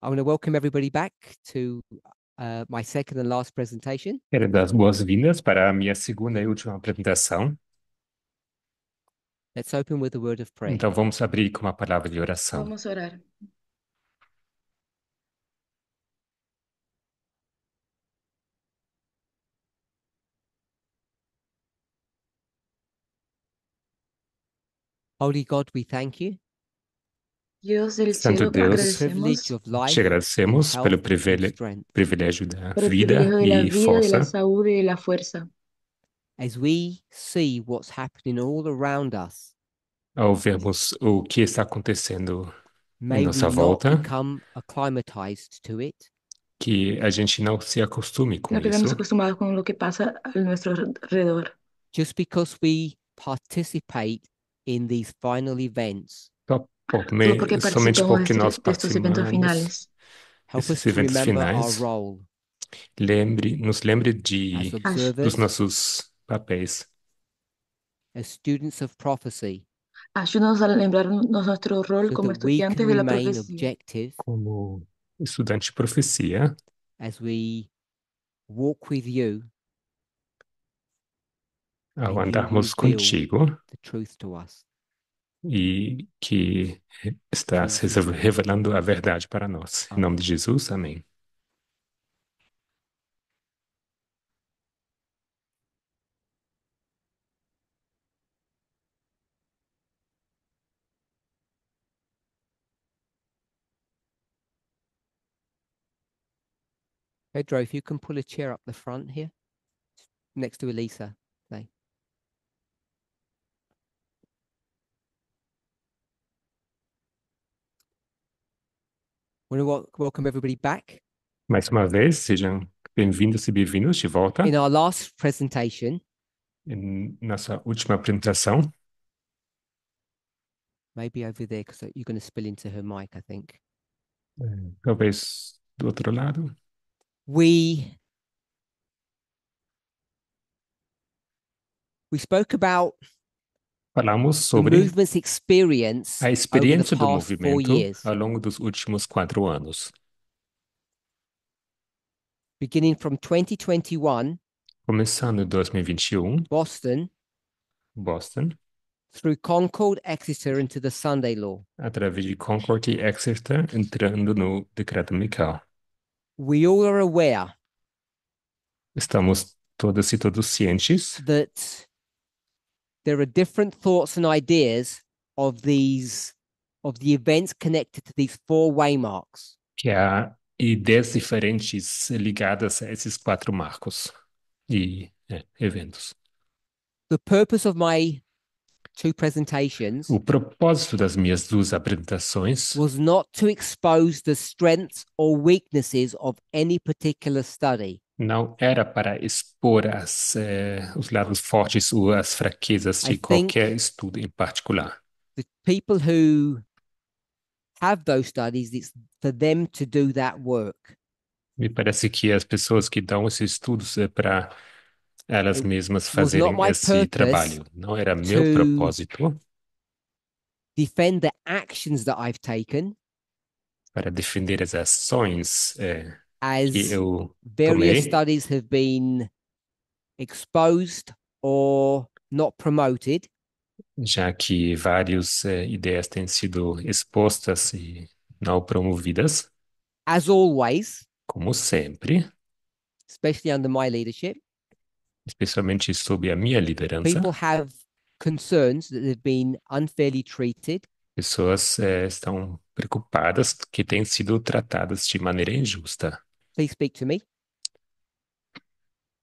I want to welcome everybody back to uh, my second and last presentation. Quero dar boas-vindas para a minha segunda e última apresentação. Let's open with a word of prayer. Então vamos abrir com uma palavra de oração. Vamos orar. Holy God, we thank you. Deus Santo Deus, te agradecemos pelo privilégio, privilégio da vida e força, ao vermos o que está acontecendo em nossa volta, que a gente não se acostume com No quedamos isso, acostumbrados com o que passa ao nosso redor. just because we participate in these final events me, porque somente porque nós participamos eventos é Esses eventos finais lembre, nos lembre de dos nossos papéis. Ajuda-nos a lembrar nosso rol como estudantes da profecia. Como estudante de profecia. As we walk with you, ao andarmos contigo, e que está se revelando a verdade para nós. Em nome de Jesus, amém. Pedro, if you can pull a chair up the front here, next to Elisa. We welcome everybody back. Mais uma vez, sejam bem-vindos e bem-vindos de volta. In our last presentation. In nossa última apresentação. Maybe over there, because you're going to spill into her mic, I think. Talvez do outro lado. We we spoke about Falamos sobre a experiência do movimento ao longo dos últimos quatro anos. Beginning from 2021, começando em 2021, Boston, Boston, through Concord, Exeter into the Sunday Law. Através de Concord e Exeter entrando no decreto dominical. We all are aware. Estamos todas e todos cientes that there are different thoughts and ideas of these of the events connected to these four waymarks. Que há ideias diferentes ligadas a esses quatro marcos e é, eventos. The purpose of my two presentations o propósito das minhas duas apresentações was not to expose the strengths or weaknesses of any particular study. Não era para expor as, eh, os lados fortes ou as fraquezas de qualquer estudo em particular. the people who have those studies, it's for them to do that work. Me parece que as pessoas que dão esses estudos é para elas mesmas fazerem esse trabalho. Não era meu propósito Defend the actions that I've taken, para defender as ações eh, as various studies have been exposed or not promoted. Já que várias eh, ideias têm sido expostas e não promovidas. As always. Como sempre. Especially under my leadership. Especialmente sob a minha liderança. People have concerns that they've been unfairly treated. Pessoas eh, estão preocupadas que têm sido tratadas de maneira injusta please speak to me.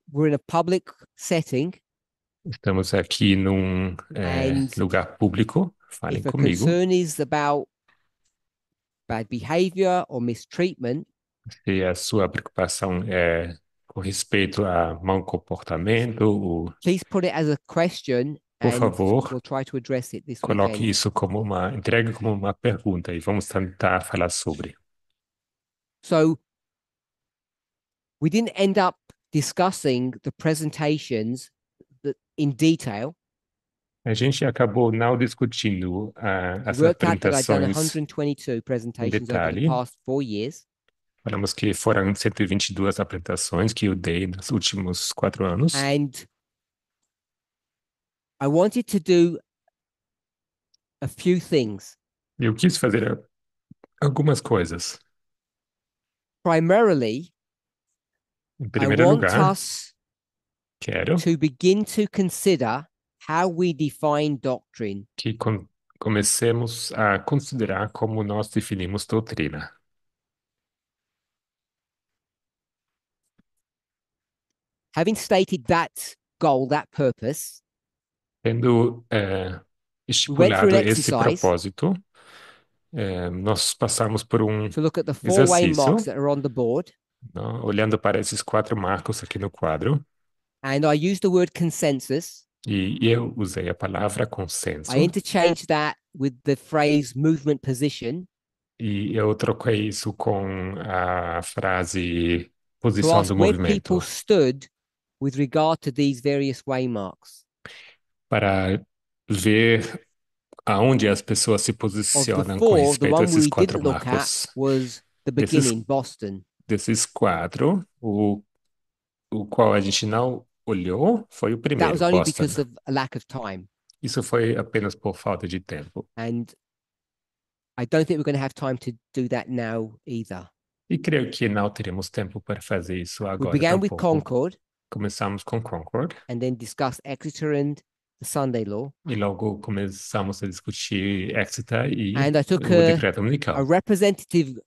We're in a public setting. Estamos aqui num é, lugar público. Falem if comigo. Concern is about bad behavior or mistreatment. Se a sua preocupação é com respeito a mau comportamento, ou... please put it as a question por favor, we'll coloque isso como uma entrega como uma pergunta e vamos tentar falar sobre. So, we didn't end up discussing the presentations in detail. A gente acabou não discutindo uh, as Worked apresentações. Out that I'd done 122 presentations detalhe. over the past four years. Falamos que foram 122 apresentações que eu dei nos últimos quatro anos. And I wanted to do a few things. Eu quis fazer algumas coisas. Primarily, Em primeiro I lugar, us quero to begin to consider how we define doctrine. que com comecemos a considerar como nós definimos doutrina. Having stated that goal, that purpose, tendo é, estipulado esse propósito, é, nós passamos por um exercício olhando para esses quatro marcos aqui no quadro, and I used the word consensus. e eu usei a palavra consenso, I interchanged that with the phrase movement position e eu troquei isso com a frase posição do where movimento, people stood with regard to these various waymarks para ver aonde as pessoas se posicionam com four, respeito a esses quatro marcos. was the This Boston. Desses quatro, o, o qual a gente não olhou foi o That primeiro, was only Boston. because of lack of time. Isso foi apenas por falta de tempo. And I don't think we're going to have time to do that now either. E creio que não teremos tempo para fazer isso We agora with Concord Começamos com Concord and then discussed Exeter and the Sunday law. e logo começamos a discutir Exeter e And I took o a, decreto a representative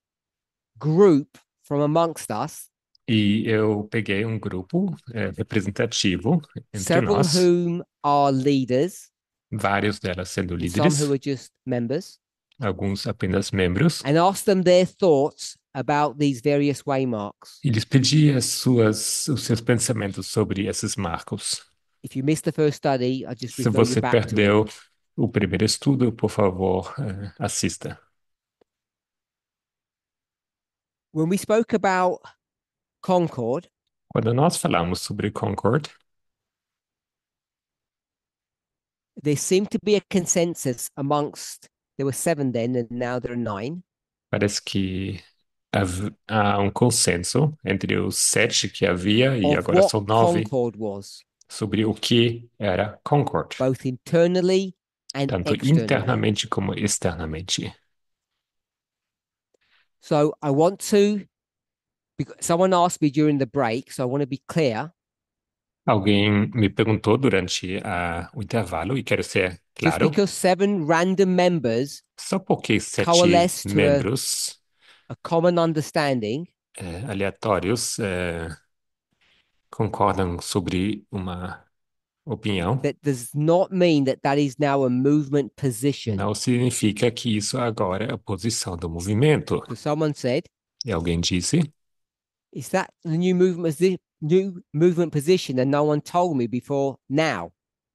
group from amongst us. E eu peguei um grupo é, representativo entre several nós, whom are leaders, vários delas sendo líderes, some who are just members, alguns apenas membros, and asked them their thoughts about these various waymarks. E lhes pedi as suas, os seus pensamentos sobre esses marcos. If you missed the first study, I just Se you você to perdeu o primeiro estudo, por favor, é, assista when we spoke about Concord, quando nós falamos sobre Concord, there seemed to be a consensus amongst there were seven then and now there are nine. Parece que há um consenso entre os sete que havia e of agora what são nove Concord was, sobre o que era Concord, both internally and tanto externally. internamente como externamente. So I want to. Someone asked me during the break, so I want to be clear. Alguém me perguntou durante uh, o intervalo e quero ser claro. Just because seven random members Só porque sete membros a, a common understanding, eh, aleatórios eh, concordam sobre uma opinião. That does not mean that that is now a movement position. Não significa que isso agora é a posição do movimento. So someone said. E alguém disse. Is that the new movement, new movement position and no one told me before now?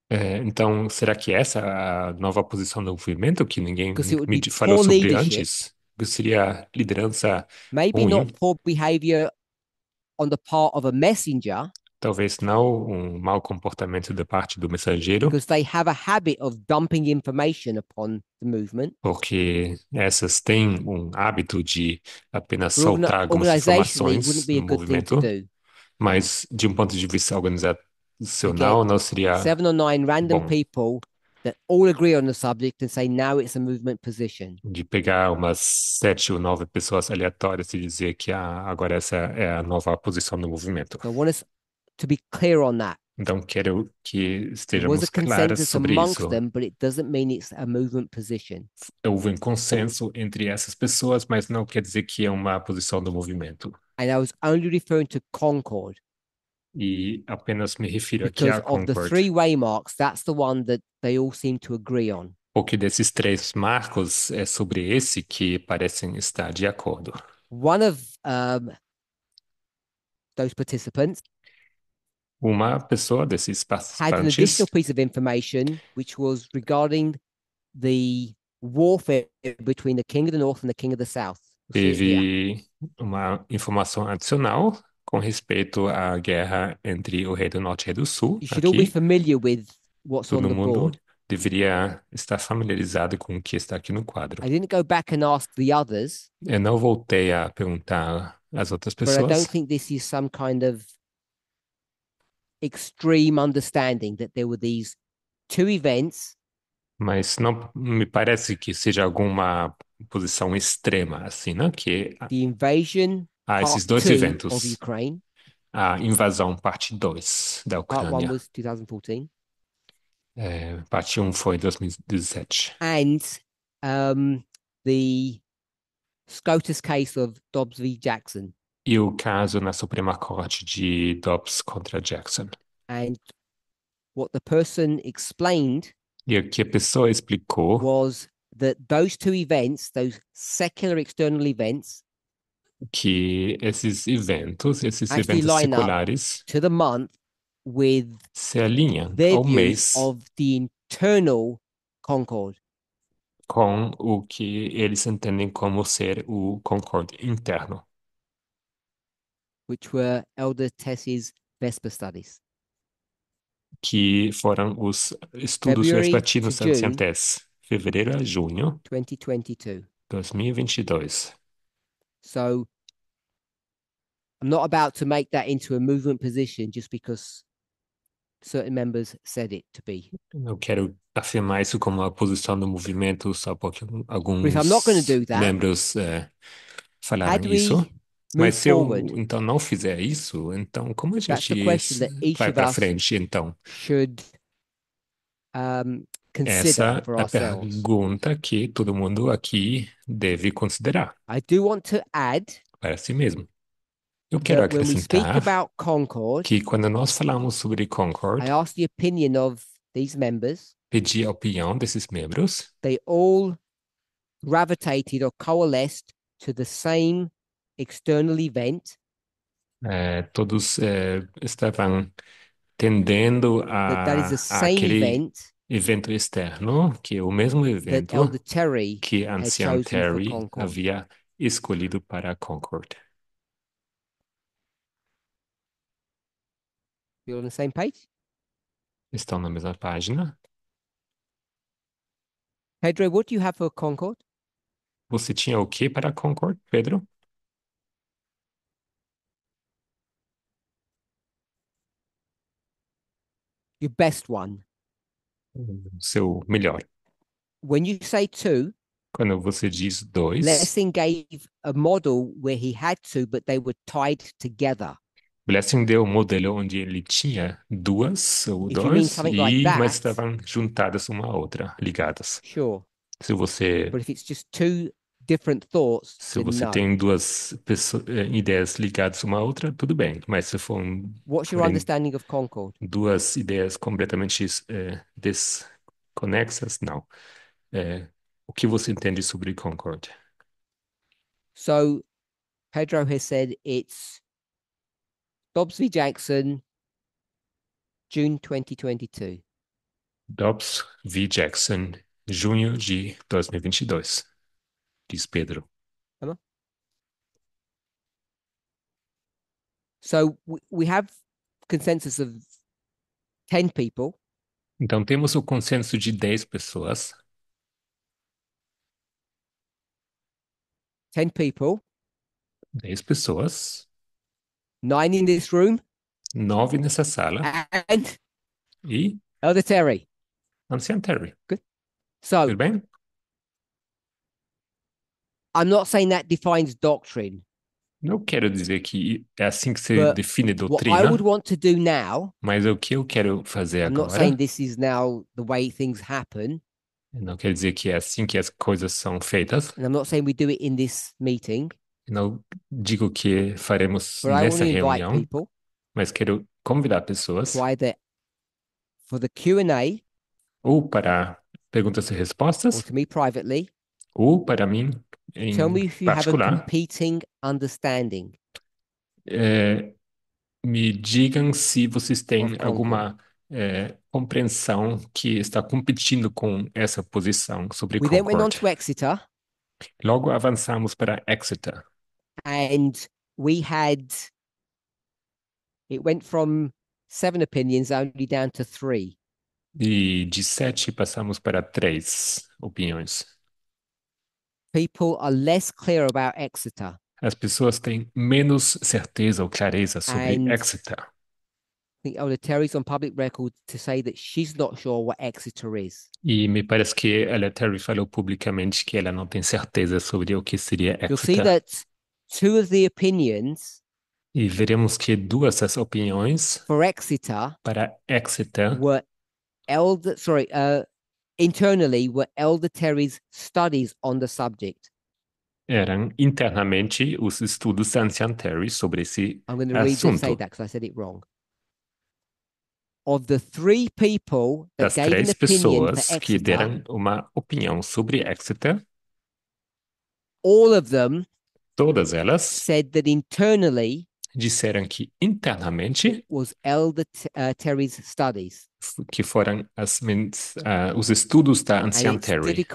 É, então, será que essa é a nova posição do movimento que ninguém me falou sobre leadership. antes? Que seria liderança Maybe ruim. not poor behavior on the part of a messenger. Talvez não um mau comportamento da parte do mensageiro. Because they have a habit of dumping information upon the movement. Porque essas têm um hábito de apenas soltar algumas informações no movimento. Mas de um ponto de vista organizacional, não seria seven or nine random bom. people that all agree on the subject and say now it's a movement position. De pegar umas sete ou nove pessoas aleatórias e dizer que ah, agora essa é a nova posição do movimento. So I want us to be clear on that. Então quero que estejamos claros sobre isso. Them, Houve um consenso entre essas pessoas, mas não quer dizer que é uma posição do movimento. And I was only referring to Concord. E apenas me refiro aqui a Concord. Because of the three that's the one that they all seem to agree on. Porque desses três marcos é sobre esse que parecem estar de acordo. One of um, those participants uma pessoa desses had participantes piece of information, regarding the warfare between the King of the North and the King of the South. teve uma informação adicional com respeito à guerra entre o Rei do Norte e o Rei do Sul. You should all be familiar with what's on the mundo board. deveria estar familiarizado com o que está aqui no quadro. I didn't go back and ask the others, Eu não voltei a perguntar às outras but I don't pessoas, think this is some kind of extreme understanding that there were these two events. Mas não me parece que seja alguma posição extrema, assim, né? Que the invasion há ah, esses dois eventos. Of Ukraine. A invasão parte 2 da Ucrânia. Part 1 was 2014. É, parte 1 um foi 2017. And um, the SCOTUS case of Dobbs v. Jackson e o caso na Suprema Corte de Dobbs contra Jackson. And what the person explained e o que a pessoa explicou was that those two events, those secular external events, que esses eventos, esses eventos seculares, to the month with se alinham ao mês of the internal concord com o que eles entendem como ser o concord interno. which were Elder Tess's Vesper Studies. Que foram os estudos February vespertinos to June, Tess, fevereiro a junho 2022. 2022. So I'm not about to make that into a movement position just because certain members said it to be. Não quero afirmar isso como a posição do movimento só porque alguns But I'm not do that, membros é, eh, falaram isso. We, Mas se eu então não fizer isso, então como a gente vai para frente então? Should, um, essa é a pergunta que todo mundo aqui deve considerar. I do want to add para é si mesmo. Eu quero acrescentar Concord, que quando nós falamos sobre Concord, I the opinion of these members. Pedi a opinião desses membros. They all gravitated or coalesced to the same external event. É, todos é, estavam tendendo a, that is the same aquele event evento externo, que é o mesmo evento Terry que had Ancião Terry havia escolhido para Concord. We're on the same page? Estão na mesma página? Pedro, what do you have for Concord? Você tinha o que para Concord, Pedro? Your best one. Seu melhor. When you say two, quando você diz dois, Blessing gave a model where he had two, but they were tied together. Blessing deu um modelo onde ele tinha duas ou dois, something like that, mas estavam juntadas uma à outra, ligadas. Sure. Se você But if it's just two different thoughts. Se você tem duas pessoas, eh, ideias ligadas uma à outra, tudo bem. Mas se for um, What's your understanding of Concord? duas ideias completamente é, eh, desconexas, não. É, eh, o que você entende sobre Concord? So, Pedro has said it's Dobbs v. Jackson, June 2022. Dobbs v. Jackson, junho de 2022 diz Pedro. Hello? So we have consensus of 10 people. Então temos o consenso de 10 pessoas. 10 people. 10 pessoas. 9 in this room. 9 nessa sala. And e Elder Terry. Ancião Terry. Good. So, Tudo bem? I'm not saying that defines doctrine. Não quero dizer que é assim que se But define doutrina. What I would want to do now, mas é o que eu quero fazer I'm agora? Not this is now the way happen. Não quero dizer que é assim que as coisas são feitas. And I'm not we do it in this meeting. Não digo que faremos nessa reunião. People, mas quero convidar pessoas. Para for the Q&A. Ou para perguntas e respostas. Or to me privately. Ou para mim em Tell me if you particular. have a competing understanding. É, me digam se vocês têm alguma é, compreensão que está competindo com essa posição sobre We then went on to Exeter. Logo avançamos para Exeter. And we had it went from seven opinions only down to three. E de sete passamos para três opiniões. People are less clear about Exeter. As pessoas têm menos certeza ou clareza sobre And Exeter. think Ola Terry's on public record to say that she's not sure what Exeter is. E me parece que ela Terry falou publicamente que ela não tem certeza sobre o que seria Exeter. You'll see that two of the opinions E veremos que duas das opiniões for Exeter para Exeter were eld sorry, uh, Internally were Elder Terry's studies on the subject. Eram internamente os estudos de Ancient Terry sobre esse I'm going to read assunto. and say that because I said it wrong. Of the three people that das gave an três opinion pessoas que deram uma opinião sobre Exeter, all of them todas elas said that internally disseram que internamente uh, que foram as, uh, os estudos da anciã Terry.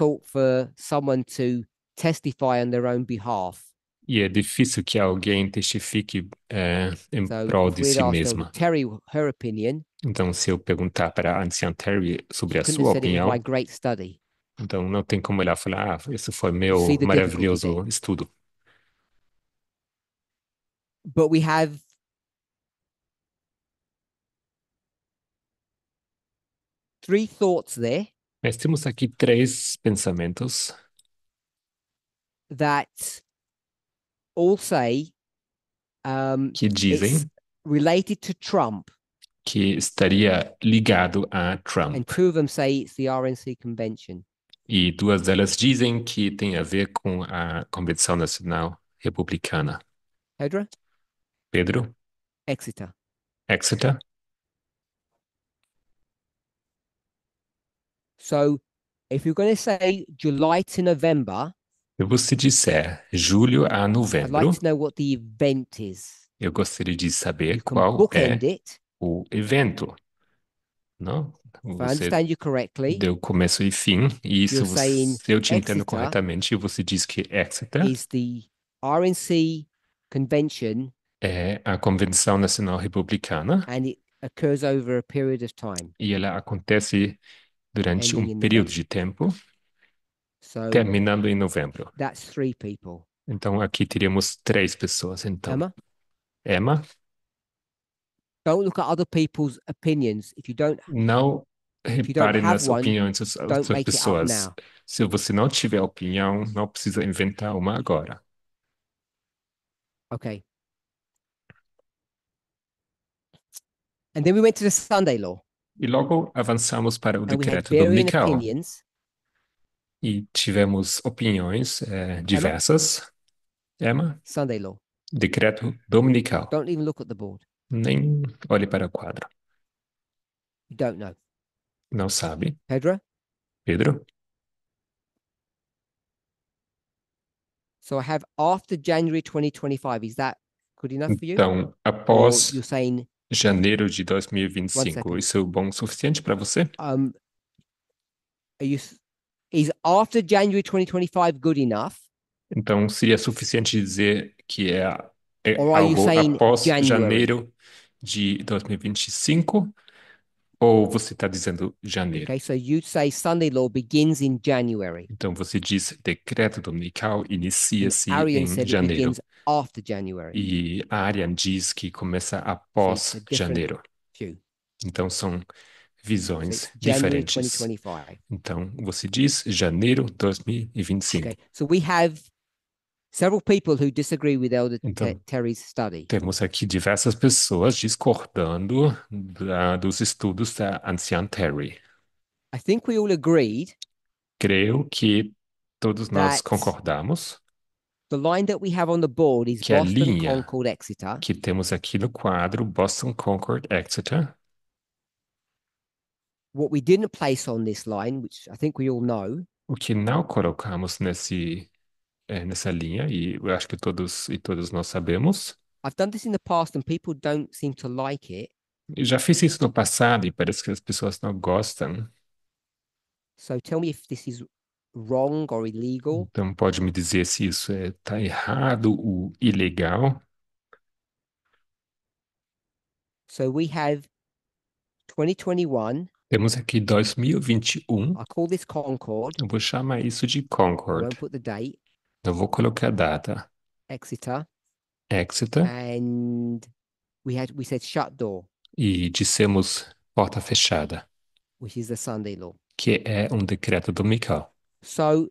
E é difícil que alguém testifique uh, em so, prol de si mesma. Terry, opinion, então, se eu perguntar para a anciã Terry sobre a sua opinião, então não tem como ela falar, ah, isso foi meu maravilhoso estudo. but we have three thoughts there. Pues aquí tres pensamientos. That all say um, que dizem related to Trump. Que estaria ligado a Trump. And two of them say it's the RNC convention. E duas delas dizem que tem a ver com a Convenção Nacional Republicana. Pedro? Pedro? Exeter. Exeter? So, if you're going to say July to November, se você disser julho a novembro. I'd like to know what the event is. eu gostaria de saber Can qual é it. o evento. Não? If I understand you correctly, deu começo e fim, e isso você- se eu te entendo Exeter corretamente, você diz que Exeter is the RNC convention é a Convenção Nacional Republicana. And it occurs over a period of time. E ela acontece durante um período de tempo, So terminando em novembro. that's three people. Então aqui teríamos três pessoas. Então, Emma, Emma, don't look at other people's opinions. If you don't, não you repare nas one, opiniões das outras pessoas. Se você não tiver opinião, não precisa inventar uma agora. okay. And then we went to the Sunday law. E logo avançamos para o decreto dominical. Opinions. E tivemos opiniões é, diversas. Emma? Sunday law. Decreto dominical. Don't even look at the board. Nem olhe para o quadro. You don't know. Não sabe. Pedro? Pedro? So I have after January 2025. Is that good enough for you? Então, após... Or you're saying janeiro de 2025. Isso é bom o suficiente para você? Um, you, is after January 2025 good enough? Então seria é suficiente dizer que é, é algo após January? janeiro de 2025? Ou você está dizendo janeiro? Okay, so you say Sunday law begins in January. Então você diz decreto dominical inicia-se em janeiro after January. E a Arian diz que começa após so janeiro. View. Então são visões so diferentes. 2025. Então você diz janeiro 2025. Okay. So we have several people who disagree with Elder então, Terry's study. Temos aqui diversas pessoas discordando da, dos estudos da anciã Terry. I think we all agreed. Creio que todos nós concordamos The line that we have on the board is que é Boston a linha Concord Exeter. Que temos aqui no quadro Boston Concord Exeter. What we didn't place on this line, which I think we all know. O que não colocamos nesse é, nessa linha e eu acho que todos e todas nós sabemos. I've done this in the past and people don't seem to like it. Eu já fiz isso no passado e parece que as pessoas não gostam. So tell me if this is wrong or illegal. Então, pode me dizer se isso é tá errado ou ilegal? So we have 2021. Temos aqui 2021. I call this Concord. Eu vou chamar isso de Concord. Won't put the date. Eu vou colocar a data. Exeter. Exeter. And we had we said shut door. E dissemos porta fechada. Which is the Sunday law. Que é um decreto dominical. So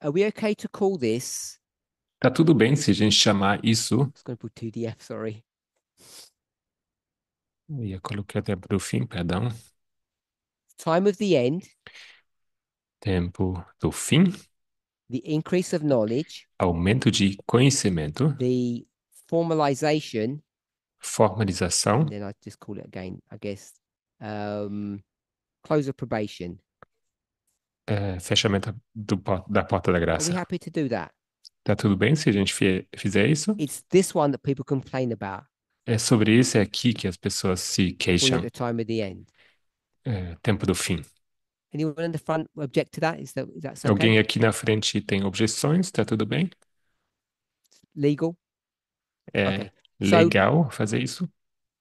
are we okay to call this? Tá tudo bem se a gente chamar isso. let going to put TDF. df sorry. Eu ia colocar até para o fim, perdão. Time of the end. Tempo do fim. The increase of knowledge. Aumento de conhecimento. The formalization. Formalização. And then I just call it again, I guess. Um, close of probation. é, fechamento do, da porta da graça. happy to do that? Tá tudo bem se a gente fizer isso? It's this one that people complain about. É sobre isso é aqui que as pessoas se queixam. the time of the end. É, tempo do fim. Anyone in the front object to that? Is that, is that okay? Alguém aqui na frente tem objeções? Tá tudo bem? Legal. É okay. legal so, fazer isso?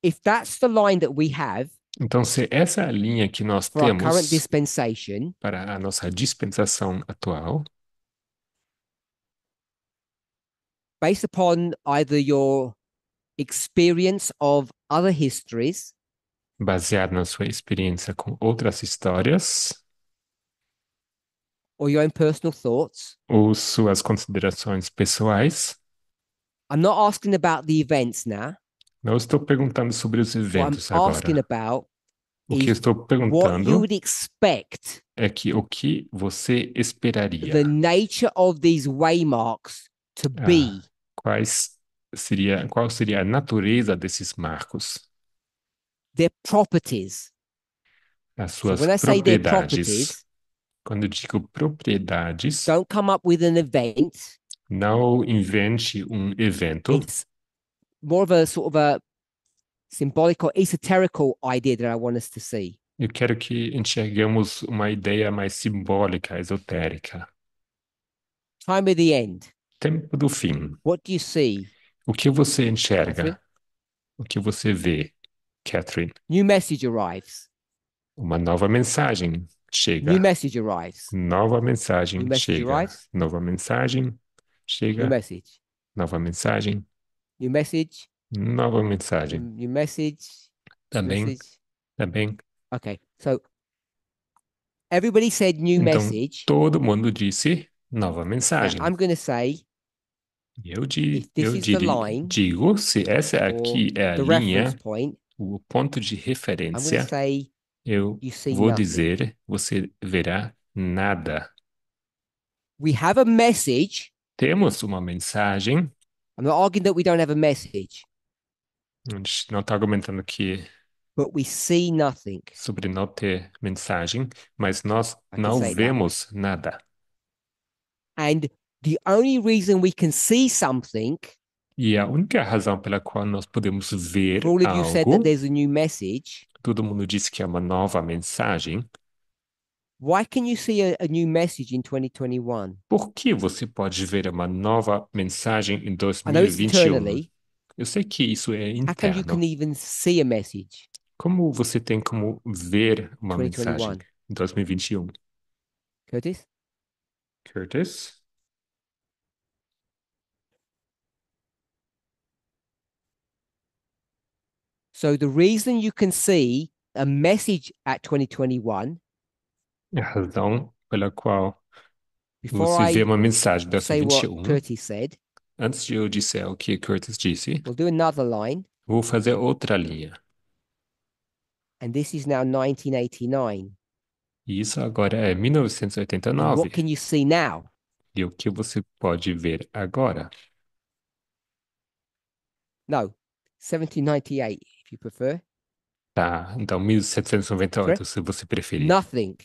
If that's the line that we have, então, se essa é linha que nós for our current temos dispensation, para a nossa dispensação atual, based upon either your experience of other histories baseado na sua experiência com outras histórias or your own personal thoughts, ou suas considerações pessoais, I'm not asking about the events now. Não estou perguntando sobre os eventos agora. O que estou perguntando é que o que você esperaria? The nature of these waymarks to ah, be. Ah, quais seria qual seria a natureza desses marcos? Their properties. As suas so when I say properties, quando eu digo propriedades, don't come up with an event. Não invente um evento. It's more of a sort of a symbolic or esoterical idea that I want us to see. Eu quero que enxergamos uma ideia mais simbólica, esotérica. Time of the end. Tempo do fim. What do you see? O que você enxerga? O que você vê, Catherine? New message arrives. Uma nova mensagem chega. New message arrives. Nova mensagem New message chega. Arrives. Nova mensagem chega. New message. Nova mensagem New message. Nova mensagem. New message. Também. Também. Ok. So everybody said new então, message. Todo mundo disse nova mensagem. I'm gonna say. Eu, di, eu dir, line, digo, se essa aqui é a linha, point, o ponto de referência, say, eu vou nothing. dizer, você verá nada. We have a message. Temos uma mensagem. I'm not arguing that we don't have a message. Não está argumentando que But we see nothing. sobre não ter mensagem, mas nós não vemos that. nada. And the only reason we can see something e a única razão pela qual nós podemos ver algo. Said that there's a new message. Todo mundo disse que é uma nova mensagem. Why can you see a, a, new message in 2021? Por que você pode ver uma nova mensagem em 2021? Um? Eu sei que isso é interno. How come you can even see a message? Como você tem como ver uma 2021. mensagem em 2021? Um? Curtis? Curtis? So the reason you can see a message at 2021 razão pela qual Before você I vê uma mensagem dessa say what 21. Curtis said, Antes de eu dizer o que Curtis disse, we'll do another line, vou fazer outra linha. and this is now 1989. E isso agora é And 1989. can you see now? E o que você pode ver agora? No, 1798, if you prefer. Tá, então 1798, se você preferir. Nothing.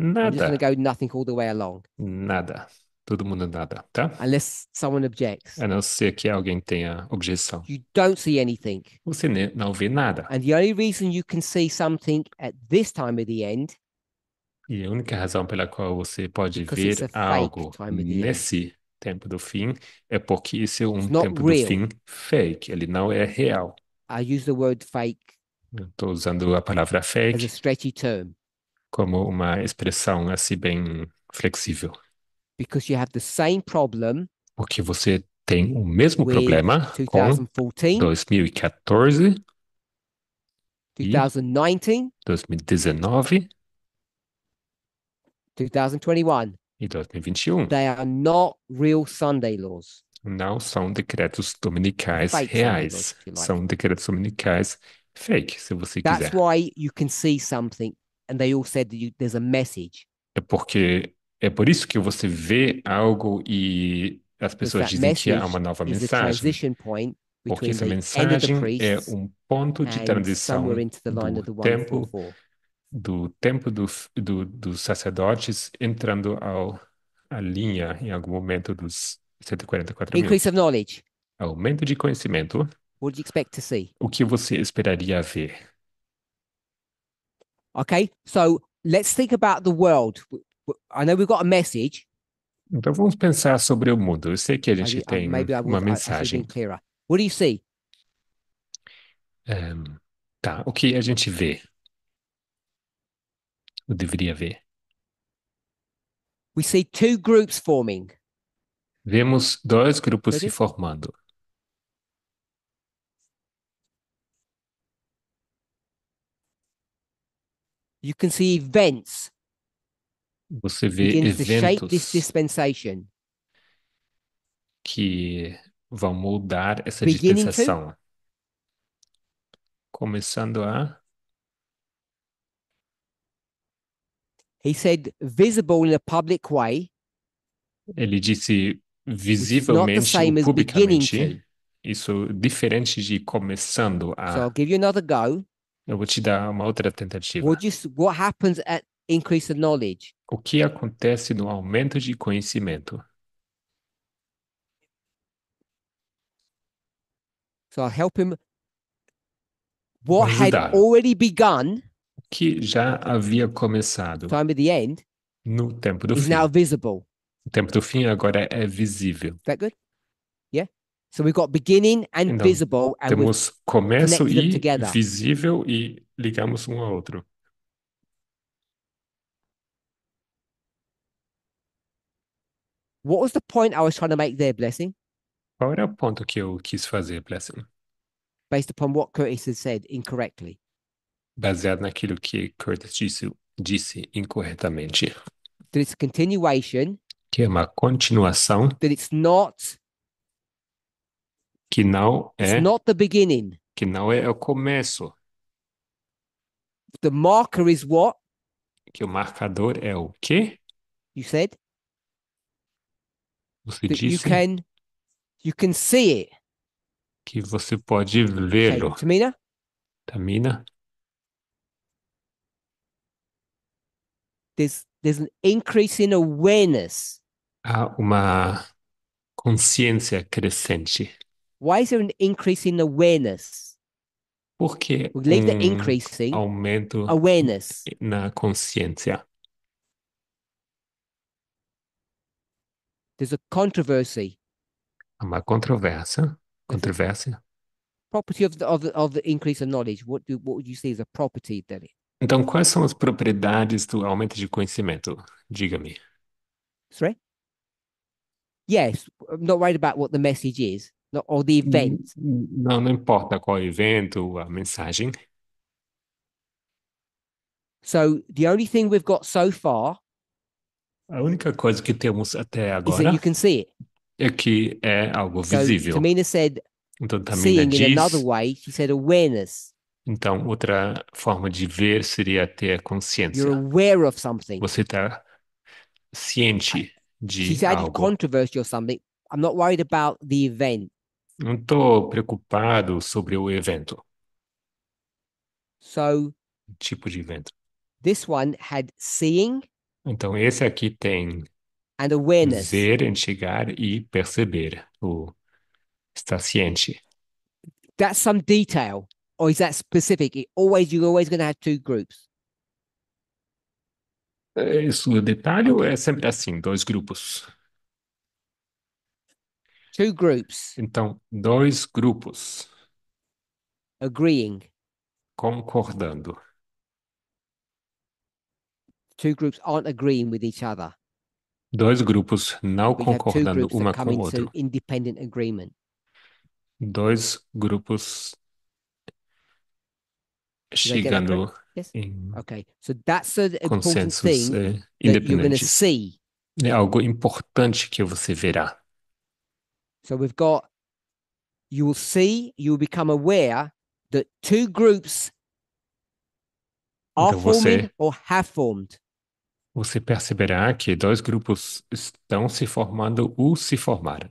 Nada. I'm just going to go nothing all the way along. Nada. Todo mundo nada, tá? Unless someone objects. A não ser que alguém tenha objeção. You don't see anything. Você não vê nada. And the only reason you can see something at this time of the end e a única razão pela qual você pode ver algo nesse tempo do fim é porque isso é um tempo real. do fim fake, ele não é real. I use the word fake. Estou usando a palavra fake as a stretchy term como uma expressão assim bem flexível. Because you have the same problem Porque você tem o mesmo with problema com 2014, 2019, 2019 2021. e 2021. They are not real Sunday laws. Não são decretos dominicais fake reais. like. São decretos dominicais fake, se você That's quiser. why you can see something and they all said that you, there's a message. É porque é por isso que você vê algo e as pessoas dizem que há uma nova mensagem. Porque essa mensagem é um ponto de transição do tempo, do tempo do, do, dos sacerdotes entrando ao, à linha em algum momento dos 144 mil. Aumento de conhecimento. O que você esperaria ver? Okay. So let's think about the world. I know we've got a message. Então vamos pensar sobre o mundo. Eu sei que a gente tem uma mensagem. What do you see? Um, tá. O que a gente vê? Eu deveria ver. We see two groups forming. Vemos dois grupos se formando. you can see events você vê eventos que vão mudar essa dispensação. Começando a. He said visible in a public way. Ele disse visivelmente ou publicamente. Isso diferente de começando a. So I'll give you another go. Eu vou te dar uma outra tentativa. What, just, what happens at increase of knowledge? O que acontece no aumento de conhecimento? So I'll help him. What had already begun? O que já havia começado. Time of the end. No tempo do is fim. Now visible. O tempo do fim agora é visível. Is that good? So we've got beginning and então, visible and temos começo e visível e ligamos um ao outro. What was the point I was trying to make there, Blessing? Qual era o ponto que eu quis fazer, Blessing? Based upon what Curtis had said incorrectly. Baseado naquilo que Curtis disse, disse incorretamente. That it's a continuation. Que é uma continuação. That it's not que não é. It's not the beginning. Que não é o começo. The marker is what? Que o marcador é o quê? You said? Você that disse. You can, you can see it. Que você pode vê-lo. Okay. Tamina? Tamina? There's, there's an increase in awareness. Há uma consciência crescente. Why is there an increase in awareness? Por que Later tá um increasing aumento awareness. na consciência? There's a controversy. Há uma controvérsia. Controvérsia. Property of the, of the, of the increase of knowledge. What, do, what would you say is a property that it... Então, quais são as propriedades do aumento de conhecimento? Diga-me. Sorry? Yes, I'm not com about what the message is ou de evento? Não, não importa qual evento, a mensagem. So the only thing we've got so far A única coisa que temos até is that agora you can see it. é que é algo So visível. Tamina said Então, Tamina seeing in another way, she said awareness. Então, outra forma de ver seria ter consciência. You're aware of something. Você está ciente de She's She said controversy or something. I'm not worried about the event. Não estou preocupado sobre o evento, So tipo de evento. this one had seeing Então, esse aqui tem and awareness. ver, enxergar e perceber. O está ciente. That's some detail, or is that specific? It always you're always going to have two groups. É isso, o detalhe é sempre assim, dois grupos. Two groups. Então, dois grupos. Agreeing. Concordando. Two groups aren't agreeing with each other. Dois grupos não We concordando uma com o outro. Independent agreement. Dois grupos chegando yes. em okay. so that's an important thing eh, That you're see. É algo importante que você verá. So we've got, you will see, you will become aware that two groups então are então você, forming or have formed. Você perceberá que dois grupos estão se formando ou se formaram.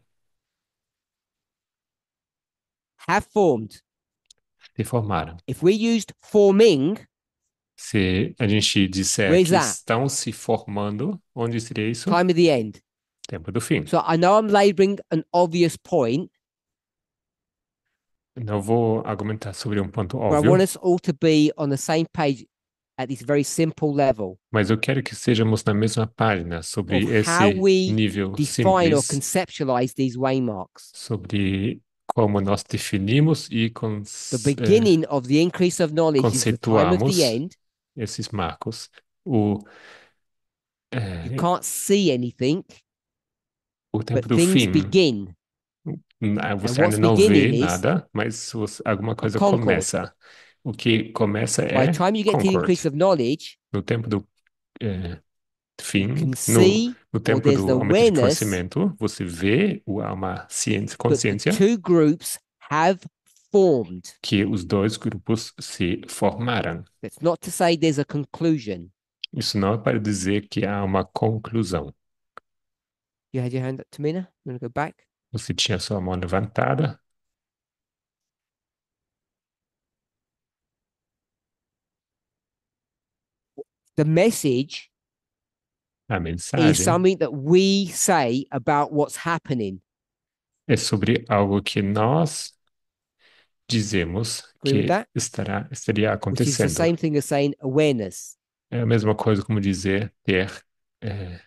Have formed. Se formaram. If we used forming, se a gente disser que estão se formando, onde seria isso? Time at the end. Tempo do fim. So I know I'm laboring an obvious point. Não vou argumentar sobre um ponto óbvio. I want us all to be on the same page at this very simple level. Mas eu quero que sejamos na mesma página sobre esse nível define simples. Or conceptualize these waymarks. Sobre como nós definimos e cons, the eh, beginning of the increase of knowledge conceituamos is the time of the end. esses marcos. O, eh, you can't see anything o tempo But do fim. Begin. Ah, uh, você ainda não vê nada, mas alguma coisa começa. O que começa é By the é time you get concord. to the increase of knowledge, no tempo do é, fim, no, no tempo do aumento de conhecimento, você vê uma ciência, consciência que os dois grupos se formaram. Isso não é para dizer que há uma conclusão. You had your hand up to me now. to go back. Você tinha sua mão levantada. The message a mensagem is something that we say about what's happening. É sobre algo que nós dizemos que estará, estaria acontecendo. Which is the same thing as saying awareness. É a mesma coisa como dizer ter é,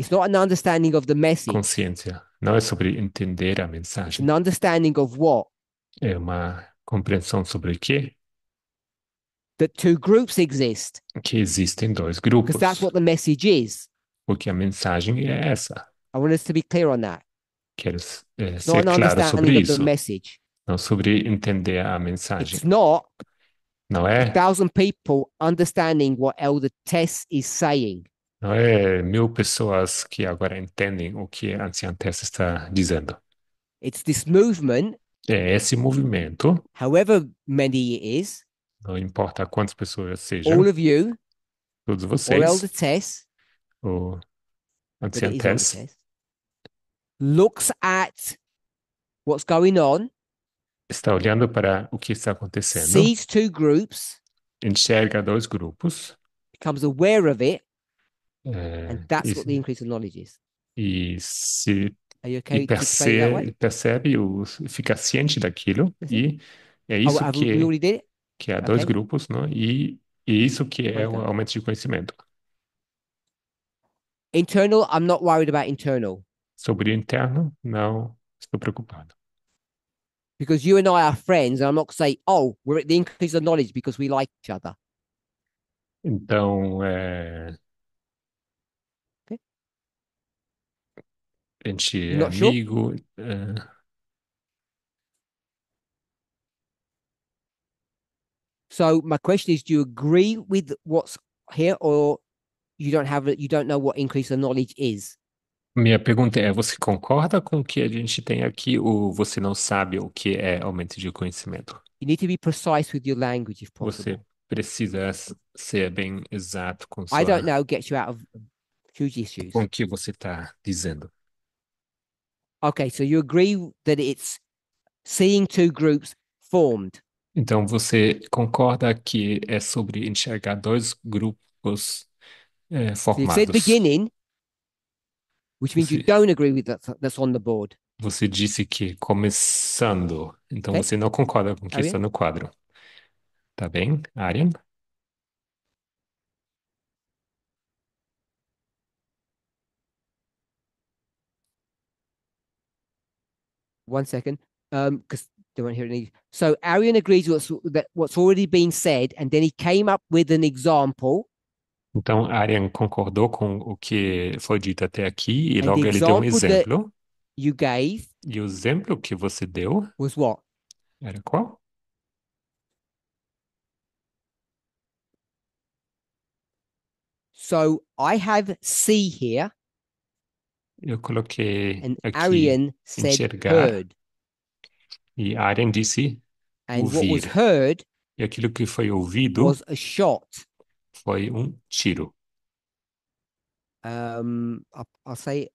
It's not an understanding of the message. Consciência. Não é sobre entender a mensagem. An understanding of what? É uma compreensão sobre quê? That two groups exist. Que existem dois grupos. Because that's what the message is. Porque a mensagem é essa. I want us to be clear on that. Quero é, eh, ser not claro sobre isso. the message. Não sobre entender a mensagem. It's not não é? A thousand people understanding what Elder Tess is saying. Não é mil pessoas que agora entendem o que a cientista está dizendo. It's this movement, É esse movimento, however many it is, não importa quantas pessoas sejam, all of you, todos or vocês, Elder Tess, o but it is Elder cientista Tess, looks at what's going on, está olhando para o que está acontecendo, sees two groups, enxerga dois grupos, becomes aware of it, é, And that's e, what the increase of knowledge is. E se okay e percebe, percebe o, fica ciente daquilo e é oh, isso oh, que we que há okay. dois grupos, não? É? E, e isso que é o aumento de conhecimento. Internal, I'm not worried about internal. Sobre o interno, não estou preocupado. Because you and I are friends, and I'm not going to say, oh, we're at the increase of knowledge because we like each other. Então, é, A gente é amigo. é, So my question is, do you agree with what's here, or you don't have you don't know what increase of knowledge is? Minha pergunta é: você concorda com o que a gente tem aqui ou você não sabe o que é aumento de conhecimento? You need to be precise with your language if possible. Você precisa ser bem exato com I sua, don't know gets you out of huge issues. com o que você está dizendo. Okay, so you agree that it's seeing two groups formed. Então você concorda que é sobre enxergar dois grupos é, formados. So you said beginning, which means you don't agree with that, that's on the board. Você disse que começando, então okay. você não concorda com o que está no quadro. Tá bem, Arian? one second, because um, they won't hear any. So Arian agrees with what's, what's already been said, and then he came up with an example. Então, Arian concordou com o que foi dito até aqui e and logo ele deu um exemplo. You gave e o exemplo que você deu was what? era qual? So I have C here. eu coloquei And aqui said enxergar. E Arian disse And ouvir. What was heard e aquilo que foi ouvido was a shot. foi um tiro. Um, I'll, I'll say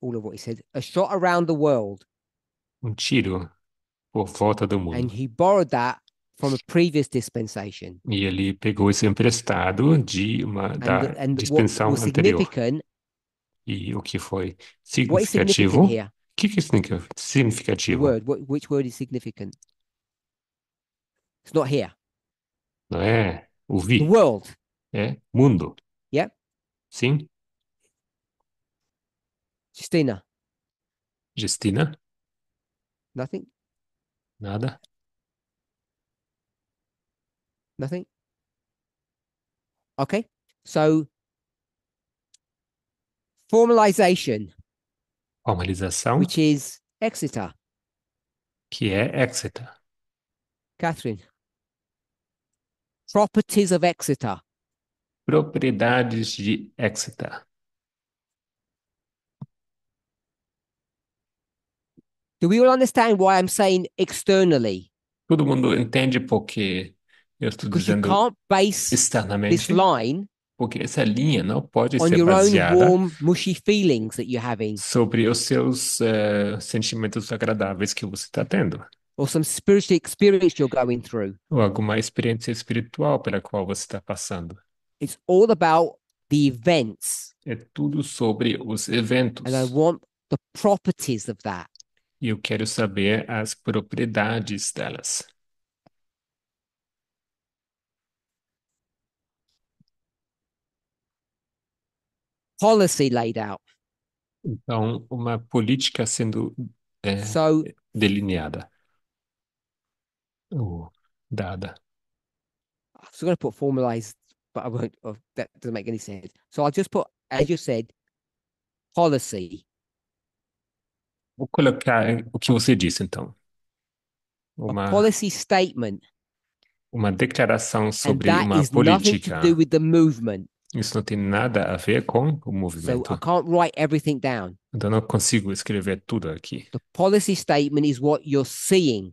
all of what he said. A shot around the world. Um tiro por volta do mundo. And he borrowed that from a previous dispensation. E ele pegou esse emprestado de uma and da the, dispensação anterior. E o que foi significativo? O que que é significa- significativo? Word. What, which word is significant? It's not here. Não é The ouvir, world. é mundo. Yeah. Sim, Justina. Justina, Nothing. nada. Nothing. Okay. So formalization. Formalização. Which is Exeter. Que é Exeter. Catherine. Properties of Exeter. Propriedades de Exeter. Do we all understand why I'm saying externally? Todo mundo entende porque eu estou dizendo you can't base externamente. This line Porque essa linha não pode On ser baseada warm, mushy feelings that you're having, sobre os seus eh, sentimentos agradáveis que você está tendo, or some spiritual experience you're going through. ou alguma experiência espiritual pela qual você está passando. It's all about the events, É tudo sobre os eventos. and I want the properties of that. E eu quero saber as propriedades delas. policy laid out. Então, uma política sendo é, so, delineada. Ou dada. I'm going to put formalized, but I won't. Oh, that doesn't make any sense. So I'll just put, as you said, policy. Vou colocar o que você disse, então. Uma, a policy statement. Uma declaração sobre uma política. And that is nothing to do with the movement. Isso não tem nada a ver com o movimento. So I can't write everything down. Então não consigo escrever tudo aqui. The policy statement is what you're seeing.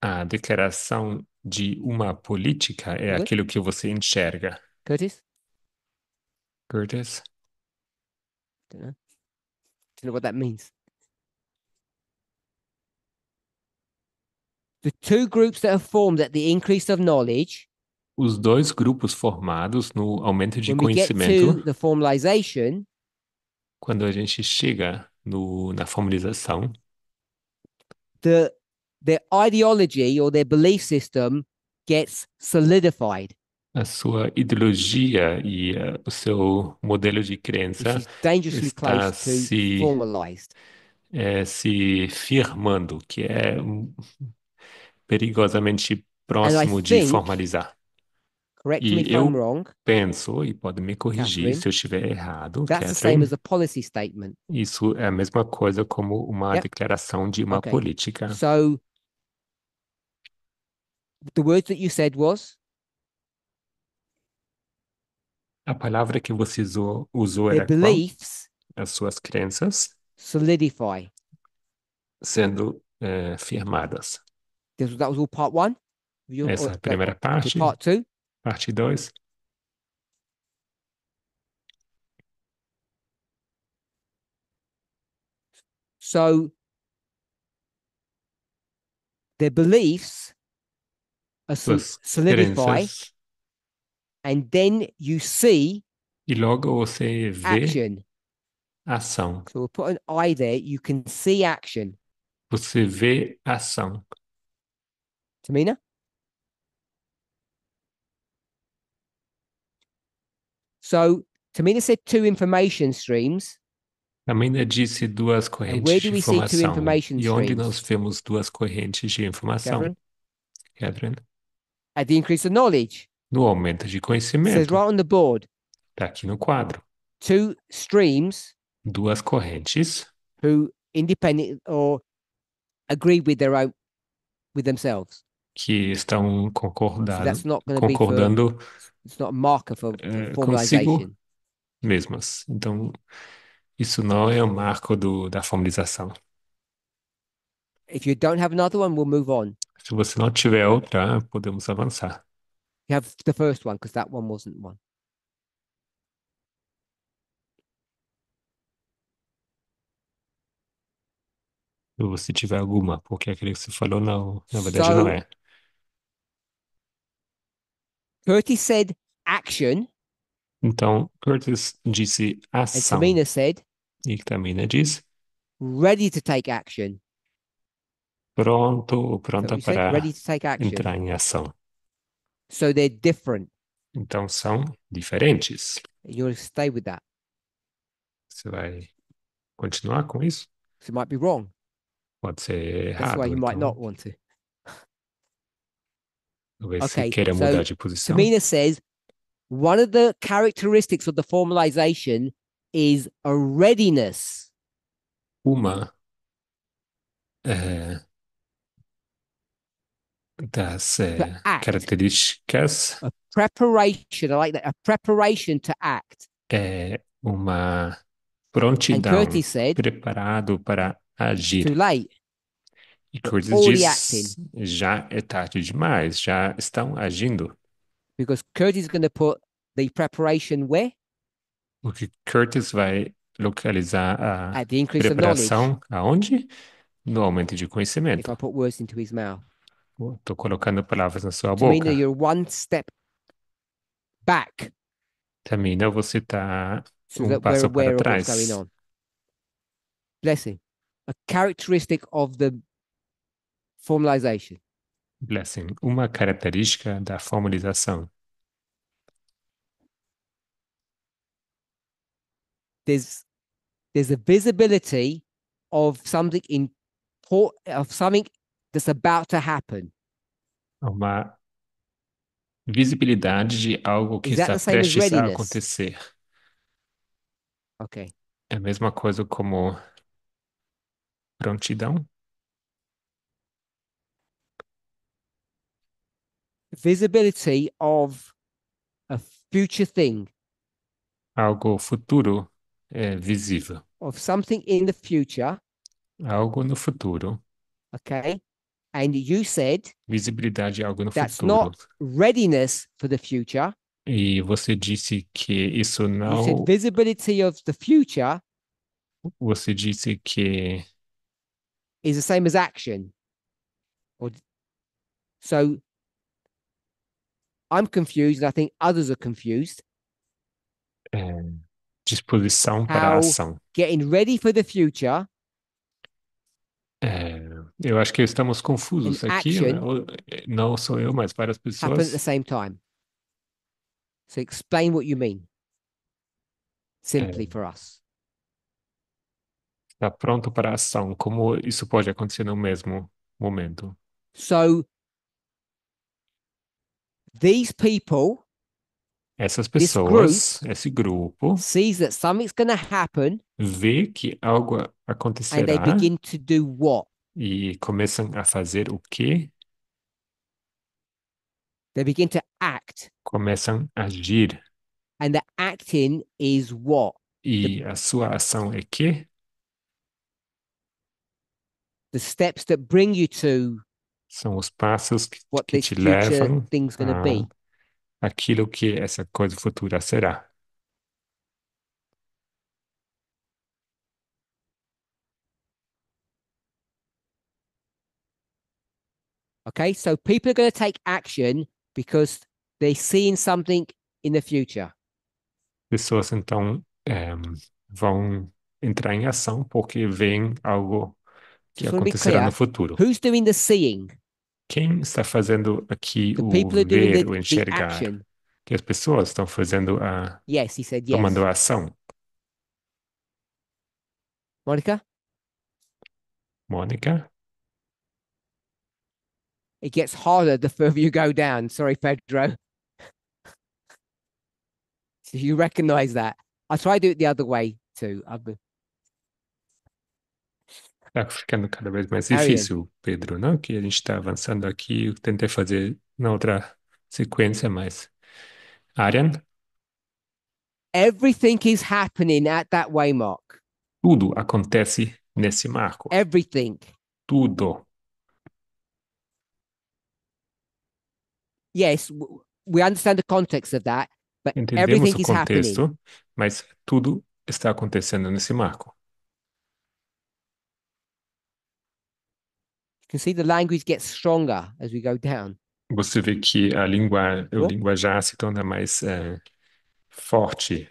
A declaração de uma política é Curtis? aquilo que você enxerga. Curtis? Curtis? Don't know. Don't know what that means. The two groups that are formed at the increase of knowledge os dois grupos formados no aumento de When conhecimento. quando a gente chega no, na formalização, the, their ideology or their belief system gets solidified. A sua ideologia e uh, o seu modelo de crença está se, é, se firmando, que é perigosamente próximo de formalizar. Correct me if I'm wrong. Penso, e pode me corrigir Catherine, se eu estiver errado. That's the same as a policy statement. Isso é a mesma coisa como uma yep. declaração de uma okay. política. So the words that you said was A palavra que você usou, usou era beliefs qual? as suas crenças solidify sendo é, firmadas. This, that was all part one. Your, Essa primeira parte. Part two parte 2. So the beliefs are solidify, and then you see E logo você vê action. ação. So we'll put an eye there. You can see action. Você vê ação. Tamina? So to me, they said two information streams. Também é disse duas correntes de informação. E onde streams? nós vemos duas correntes de informação? Catherine? At the increase of knowledge. No aumento de conhecimento. Says right on the board. Tá aqui no quadro. Two streams. Duas correntes. Who independent or agree with their own with themselves. que estão concordando so concordando for, é, consigo mesmas. Então, isso não é um marco do, da formalização. If you don't have another one, we'll move on. Se você não tiver outra, podemos avançar. You have the first one because that one wasn't one. Se você tiver alguma, porque é aquele que você falou não, na verdade so, não é. Curtis said action. Então, Curtis disse ação. And Tamina said. E Tamina diz. Ready to take action. Pronto ou pronta so para entrar em ação. So they're different. Então são diferentes. You'll stay with that. Você vai continuar com isso? So it might be wrong. Pode ser errado. That's why you então... might not want to. Talvez okay, queira so, de posição. Tamina says, one of the characteristics of the formalization is a readiness. Uma é, das é, características. A preparation, I like that. A preparation to act. É uma prontidão, said, preparado para agir. Too late. E Curtis diz, já é tarde demais, já estão agindo. Because Curtis is going to put the preparation where? Porque Curtis vai localizar a preparação aonde? No aumento de conhecimento. If I put words into his mouth. Estou colocando palavras na sua boca. Tamina, You're one step back. Tamina, você está so um passo para trás. Blessing. A characteristic of the formalization. Blessing, uma característica da formalização. There's there's a visibility of something in of something that's about to happen. Uma visibilidade de algo que está prestes a acontecer. Ok. É a mesma coisa como prontidão? visibility of a future thing. Algo futuro é visível. Of something in the future. Algo no futuro. Okay. And you said visibilidade é algo no that's futuro. not readiness for the future. E você disse que isso não. You said visibility of the future. Você disse que is the same as action. Or, so I'm confused, I think others are confused. É, disposição para a ação. Getting ready for the future. É, eu acho que estamos confusos aqui. Né? Não sou eu, mas várias pessoas. Happen at the same time. So explain what you mean. Simply é. for us. Está pronto para a ação. Como isso pode acontecer no mesmo momento? So These people, essas pessoas, group, esse grupo, sees that something's going to happen, vê que algo acontecerá, and they begin to do what? E começam a fazer o quê? They begin to act. Começam a agir. And the acting is what? E the, a sua ação é que? The steps that bring you to São os passos que, que te levam thing's a be. aquilo que essa coisa futura será. Okay, so people are going to take action because they're seeing something in the future. Pessoas então eh, vão entrar em ação porque veem algo que acontecerá no futuro. Who's doing the seeing? Quem está fazendo aqui the o ver, the, o enxergar? Que as pessoas estão fazendo a yes, he said yes. tomando a ação. Mônica? Mônica? It gets harder the further you go down. Sorry, Pedro. so you recognize that. I try to do it the other way too. I've been Está ficando cada vez mais é. difícil, Pedro, não? Que a gente está avançando aqui. Eu tentei fazer na outra sequência, mas. Arian, everything is happening at that mark. tudo acontece nesse marco. Everything. Tudo. Yes, we understand the context of that, but Entendemos everything o is happening. contexto, mas tudo está acontecendo nesse marco. You can see the language gets stronger as we go down. Você vê que a língua, o linguajar se torna mais é, forte.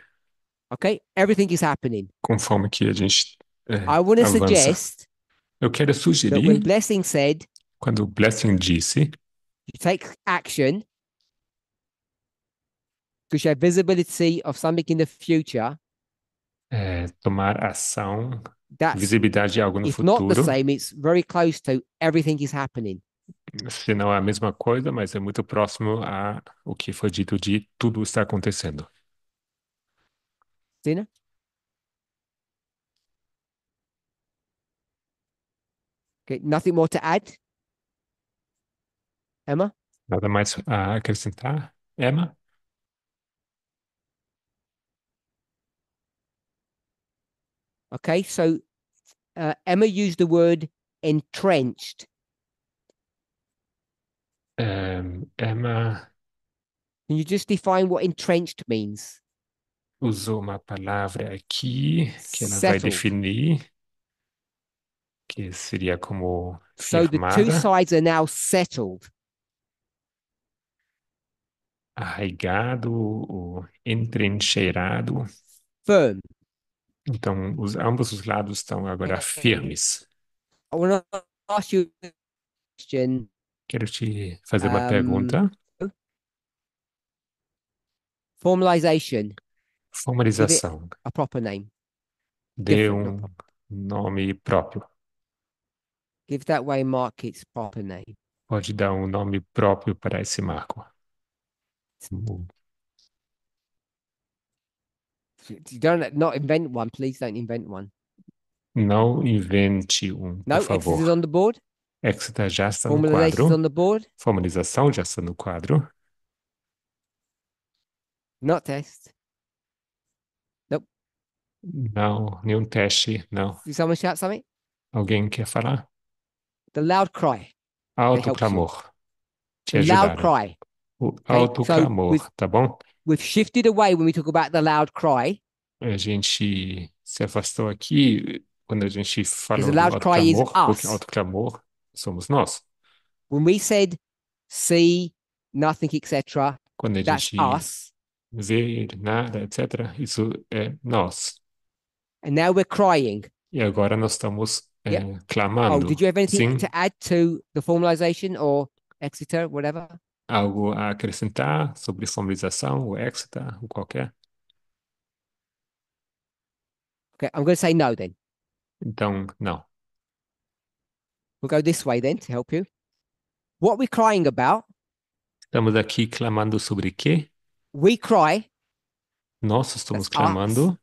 Okay, everything is happening. Conforme que a gente é, I want to suggest. Eu quero sugerir. when blessing said. Quando o blessing disse. You take action. To show visibility of something in the future. É, tomar ação That's, visibilidade de é algo no futuro. Not the same, it's very close to everything is happening. Se não é a mesma coisa, mas é muito próximo a o que foi dito de tudo está acontecendo. Sina? Okay, nothing more to add? Emma? Nada mais a acrescentar? Emma? Okay, so uh, Emma used the word entrenched. Um, Emma. Can you just define what entrenched means? Usou uma palavra aqui que ela Settled. vai definir, que seria como So the two sides are now settled. Arraigado, entrencheirado, Firm. Então, os, ambos os lados estão agora firmes. Quero te fazer uma pergunta. Formalization, Formalização. a proper name. Dê um nome próprio. Give that way mark its proper name. Pode dar um nome próprio para esse marco. You don't not invent one. Please don't invent one. Não invente um, no, por favor. Exit is on the board. Exeter já está no quadro. On the board. Formalização já está no quadro. Not test. Nope. Não, nenhum teste, não. Did someone shout something? Alguém quer falar? The loud cry. Alto clamor. Te The ajudaram. loud cry. O alto okay, so clamor, with... tá bom? We've shifted away when we talk about the loud cry. A gente se afastou aqui quando a gente fala do alto clamor, falamos de clamor somos nós. When we said see nothing, etc., quando a that's gente us. ver nada, etc., isso é nós. And now we're crying. E agora nós estamos eh, yep. é, oh, clamando. Oh, did you have anything Sim. to add to the formalization or Exeter, whatever? Algo a acrescentar sobre sombrização, o Exeter, o qualquer? Okay, I'm going to say no then. Então, não. We'll go this way then to help you. What we're crying about. Estamos aqui clamando sobre quê? We cry. Nós estamos clamando. Us.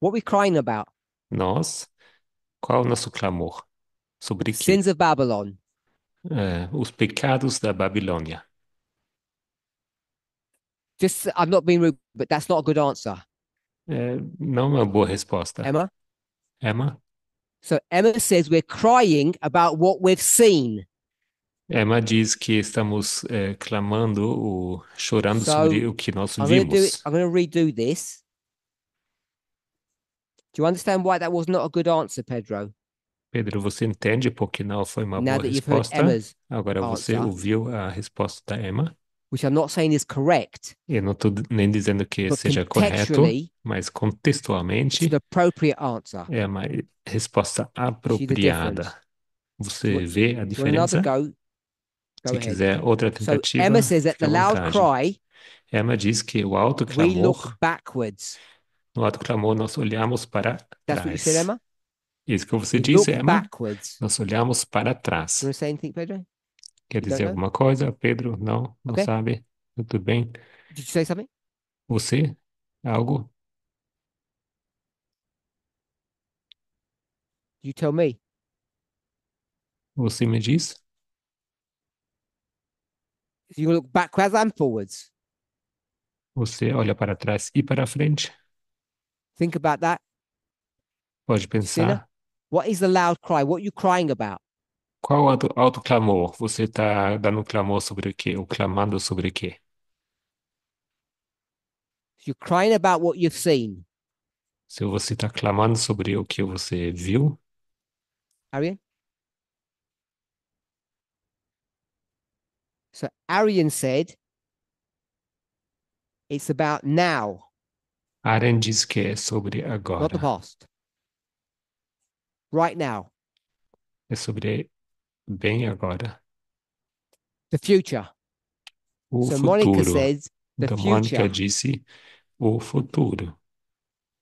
What we're crying about. Nós. Qual é o nosso clamor? Sobre quê? Sins of Babylon. É, os pecados da Babilônia. Just, I'm not being rude, but that's not a good answer. É, não é uma boa resposta. Emma? Emma? So Emma says we're crying about what we've seen. Emma diz que estamos é, clamando, ou chorando so, sobre o que nós I'm vimos. Gonna do, I'm going to redo this. Do you understand why that was not a good answer, Pedro? Pedro, você entende por que não foi uma Now boa resposta? Agora answer. você ouviu a resposta da Emma? which I'm not saying is correct. Eu não estou nem dizendo que seja correto, mas contextualmente answer, é a resposta apropriada. Você vê a diferença? Go, go Se quiser outra tentativa, so Emma says that the loud cry, Emma diz que o alto clamor, no alto clamor nós olhamos para That's trás. Said, Isso que você we disse, Emma. Backwards. Nós olhamos para trás. You say anything, Pedro? Quer dizer alguma coisa, Pedro? Não, não Okay. sabe. Tudo bem. Did you say something? Você? Algo? You tell me. Você me diz? You look backwards and forwards. Você olha para trás e para frente? Think about that. Pode pensar. What is the loud cry? What are you crying about? Qual auto- autoclamor? Você está dando clamor sobre o quê? Ou clamando sobre o quê? You're crying about what you've seen. Se você está clamando sobre o que você viu, Arian? So Arian said it's about now, Aaron diz que é sobre not the agora. past. Right now. É sobre Bem agora. The future. O so Monica futuro. says the então, Mônica future. disse o futuro.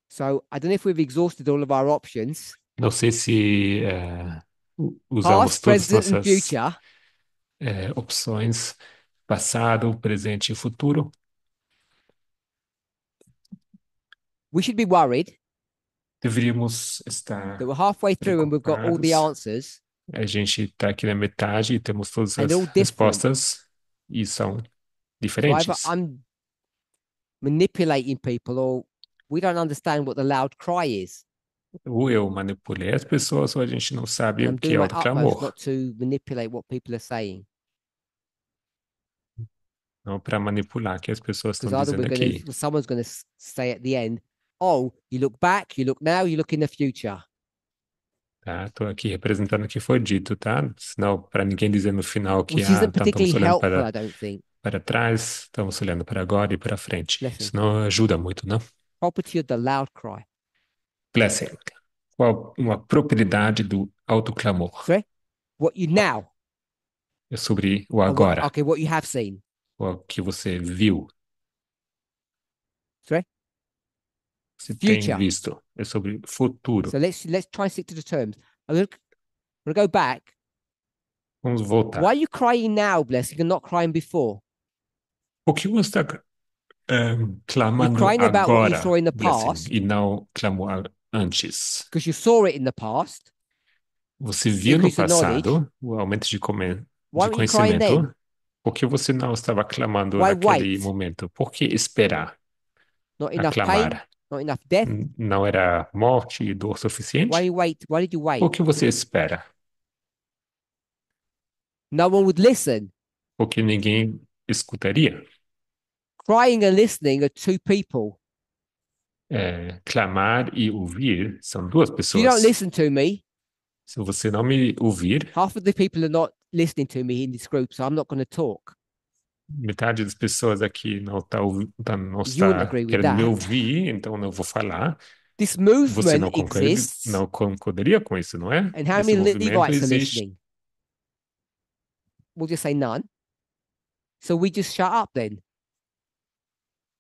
So I don't know if we've exhausted all of our options. Não sei se é, usamos Past, todas as é, eh, opções, passado, presente e futuro. We should be worried Deveríamos estar that we're halfay through and we've got all the answers. A gente está aqui na metade e temos todas as different. respostas e são So either diferentes. I'm manipulating people or we don't understand what the loud cry is. Ou eu manipulei as pessoas ou a gente não sabe And o I'm que doing é my o utmost clamor. not to manipulate what people are saying Não para manipular que as pessoas estão dizendo aqui. to, someone's going to say at the end, oh, you look back, you look now, you look in the future. Tá, tô aqui representando o que foi dito, tá? Senão, para ninguém dizer no final que ah, tá, estamos olhando para, para trás, estamos olhando para agora e para frente. Blessing. Isso não ajuda muito, não? Property of the loud cry. Blessing. Qual uma propriedade do alto clamor? Sorry? What you now. É sobre o agora. okay, what you have seen. O que você viu. Sorry? Você Future. tem visto. É sobre futuro. So let's let's try and stick to the terms. I'm gonna, I'm gonna go back. Vamos voltar. Why are you crying now, not crying before? Por que você está um, eh, clamando You're crying agora, about what you saw in the past, blessing, e não clamou antes? Because you saw it in the past. Você viu no passado o aumento de, de conhecimento. Por que você não estava clamando Why naquele wait? momento? Por que esperar? Not enough aclamar? Not enough death? Não era morte e dor suficiente? Why you wait? Why did you wait? O que você espera? No one would listen. O ninguém escutaria? Crying and listening are two people. É, clamar e ouvir são duas pessoas. you don't listen to me, Se você não me ouvir, half of the people are not listening to me in this group, so I'm not going to talk. metade das pessoas aqui não está tá, não está querendo me ouvir, então não vou falar. This movement Você não concorda, exists. não concordaria com isso, não é? e how Esse many Levites are listening? We'll just say none. So we just shut up then.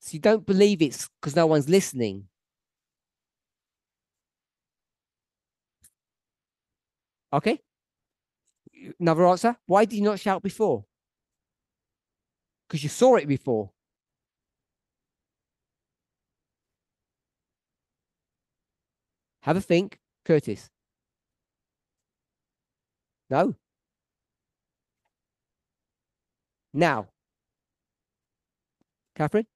So you don't believe it's because no one's listening. Okay? Another answer? Why did you not shout before? because you saw it before. Have a think, Curtis. No. Now, Catherine?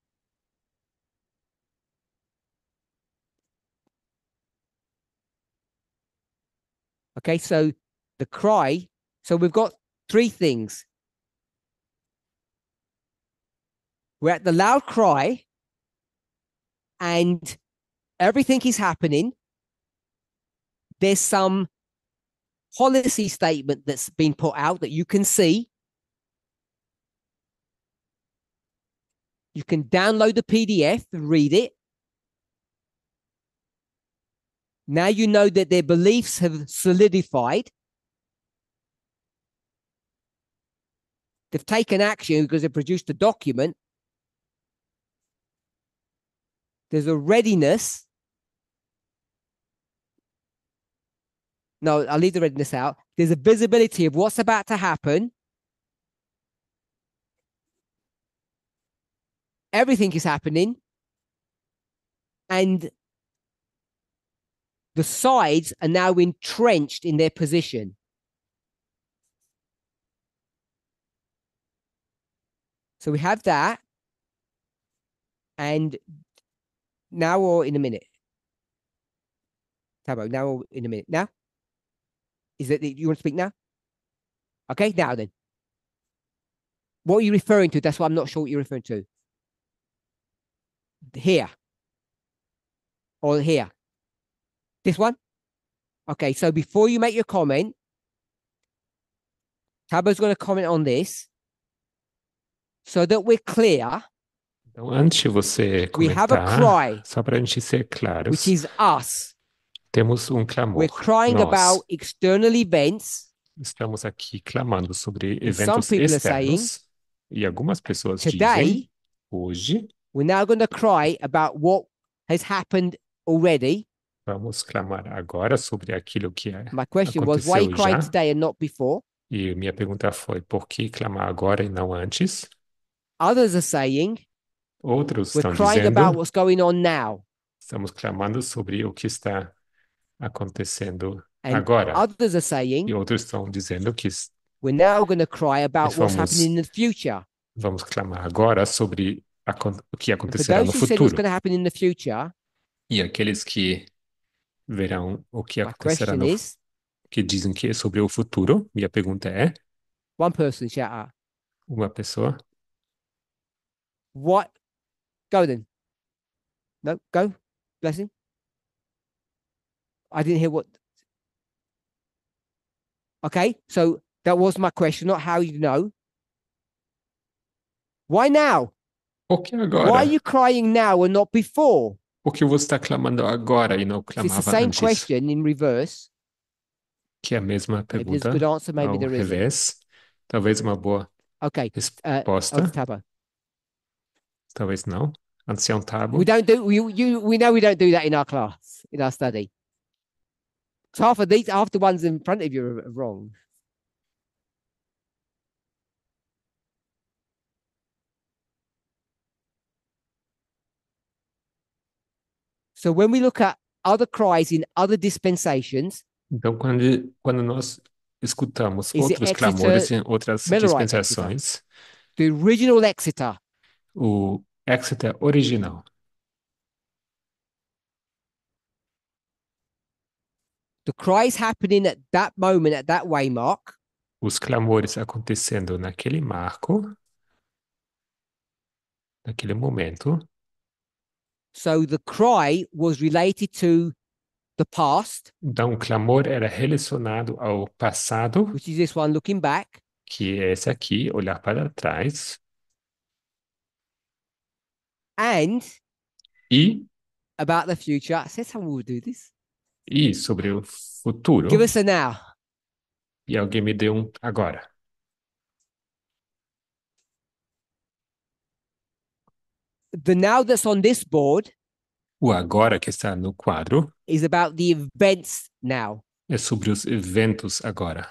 Okay, so the cry. So we've got three things We're at the loud cry, and everything is happening. There's some policy statement that's been put out that you can see. You can download the PDF and read it. Now you know that their beliefs have solidified. They've taken action because they produced a document There's a readiness. No, I'll leave the readiness out. There's a visibility of what's about to happen. Everything is happening. And the sides are now entrenched in their position. So we have that. And now or in a minute? Tabo, now or in a minute? Now? Is it you want to speak now? Okay, now then. What are you referring to? That's why I'm not sure what you're referring to. Here. Or here. This one? Okay, so before you make your comment, Tabo's going to comment on this so that we're clear Então, antes de você comentar, cry, só para a gente ser claro, temos um clamor. Nós. Events, estamos aqui clamando sobre eventos externos. Saying, e algumas pessoas today, dizem, hoje, we're now going to cry about what has happened already. Vamos clamar agora sobre aquilo que é. My question was why you crying today and not before? E minha pergunta foi por que clamar agora e não antes? Others are saying Outros We're estão dizendo, estamos clamando sobre o que está acontecendo And agora. Saying, e outros estão dizendo que We're now going to cry about vamos, what's happening in the future. Vamos clamar agora sobre a, o que acontecerá no futuro. Future, e aqueles que verão o que acontecerá no is, que dizem que é sobre o futuro. Minha pergunta é: One person Uma pessoa. What Go then. No, go. Blessing. I didn't hear what. Okay, so that was my question, not how you know. Why now? Okay, agora? Why are you crying now and not before? Porque você está clamando agora e não clamava It's the same antes. question in reverse. Que é a mesma pergunta. Maybe there's a good answer, maybe there is. Talvez uma boa okay. resposta. Uh, oh, there is no on table. We don't do you, you we know we don't do that in our class, in our study. So half of these half the ones in front of you are wrong. So when we look at other cries in other dispensations, então quando quando nós escutamos outros clamores em outras Melorite dispensações, Exeter. the original Exeter o Exeter original. The cries happening at that moment, at that Os clamores acontecendo naquele marco, naquele momento. So the cry was related to the past. Então o clamor era relacionado ao passado. Which is this one, looking back. Que é esse aqui, olhar para trás and e about the future. Says how we'll do this. E sobre o futuro. Give us a now. E alguém me deu um agora. The now that's on this board. O agora que está no quadro. Is about the events now. É sobre os eventos agora.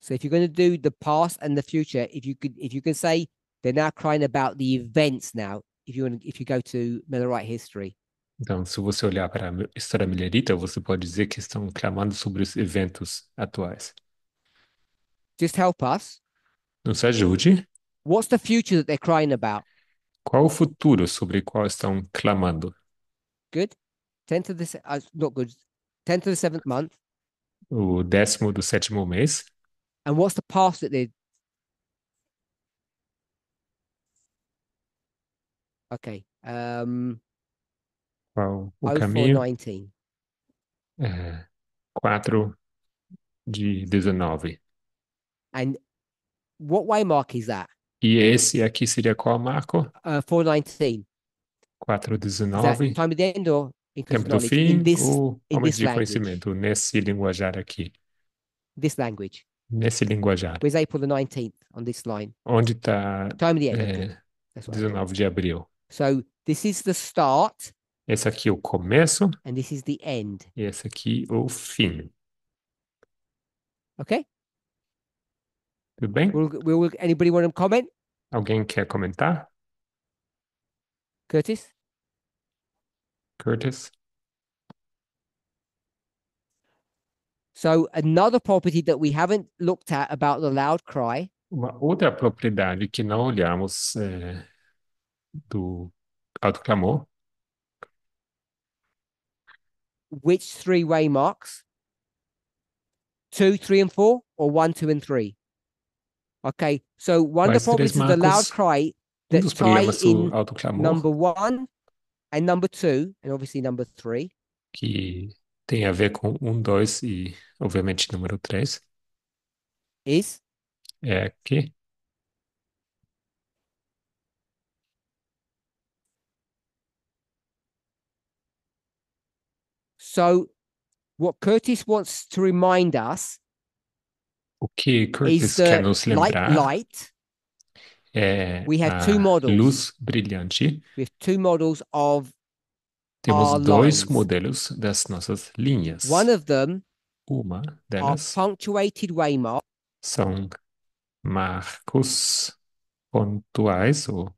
So if you're going to do the past and the future, if you could, if you can say they're now crying about the events now if you if you go to Millerite history. Então, se você olhar para a história millerita, você pode dizer que estão clamando sobre os eventos atuais. Just help us. Nos ajude. What's the future that they're crying about? Qual o futuro sobre o qual estão clamando? Good. 10 to the uh, not good. 10 to the seventh month. O décimo do sétimo mês. And what's the past that they Ok. Um, Qual o caminho? 19. 4 é, de 19. And what way mark is that? E esse aqui seria qual marco? Uh, 419. 419. Tempo do fim this, ou in de language. conhecimento nesse linguajar aqui? This language. Nesse linguajar. Where's April the 19th on this line? Onde está Time at the end. é, 19 de abril? So this is the start. Esse aqui é o começo. And this is the end. E esse aqui é o fim. Ok? Tudo bem? Will, will, anybody want to comment? Alguém quer comentar? Curtis? Curtis? So another property that we haven't looked at about the loud cry. Uma outra propriedade que não olhamos eh, to outclamor. Which three way marks? Two, three, and four, or one, two, and three? Okay, so one of the problems is the loud cry that tie in number one and number two, and obviously number three. Que tem a ver com um, dois e, obviamente, número três. Is? É que So, what Curtis wants to remind us Okay, Curtis is, uh, Light, light. É eh, eh, We have two models. luz brilhante. With two models of Temos dois lines. modelos das nossas linhas. One of them Uma delas are punctuated waymark. são marcos pontuais ou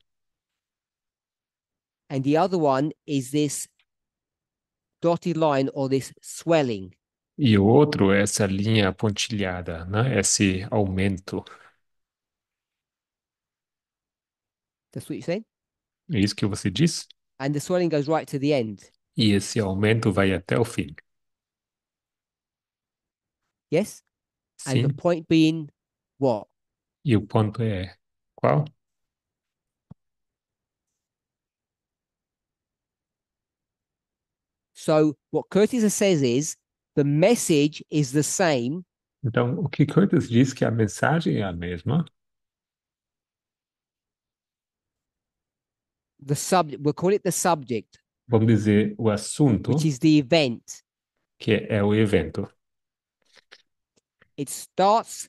and the other one is this dotted line or this swelling. E o outro é essa linha pontilhada, né? Esse aumento. That's what you're saying? É isso que você diz? And the swelling goes right to the end. E esse aumento vai até o fim. Yes? Sim. And the point being what? E o ponto é qual? So what Curtis says is the message is the same. Então, o que Curtis diz que a mensagem é a mesma. The subject, we'll call it the subject. Vamos dizer o assunto, which is the event. que é o evento. It starts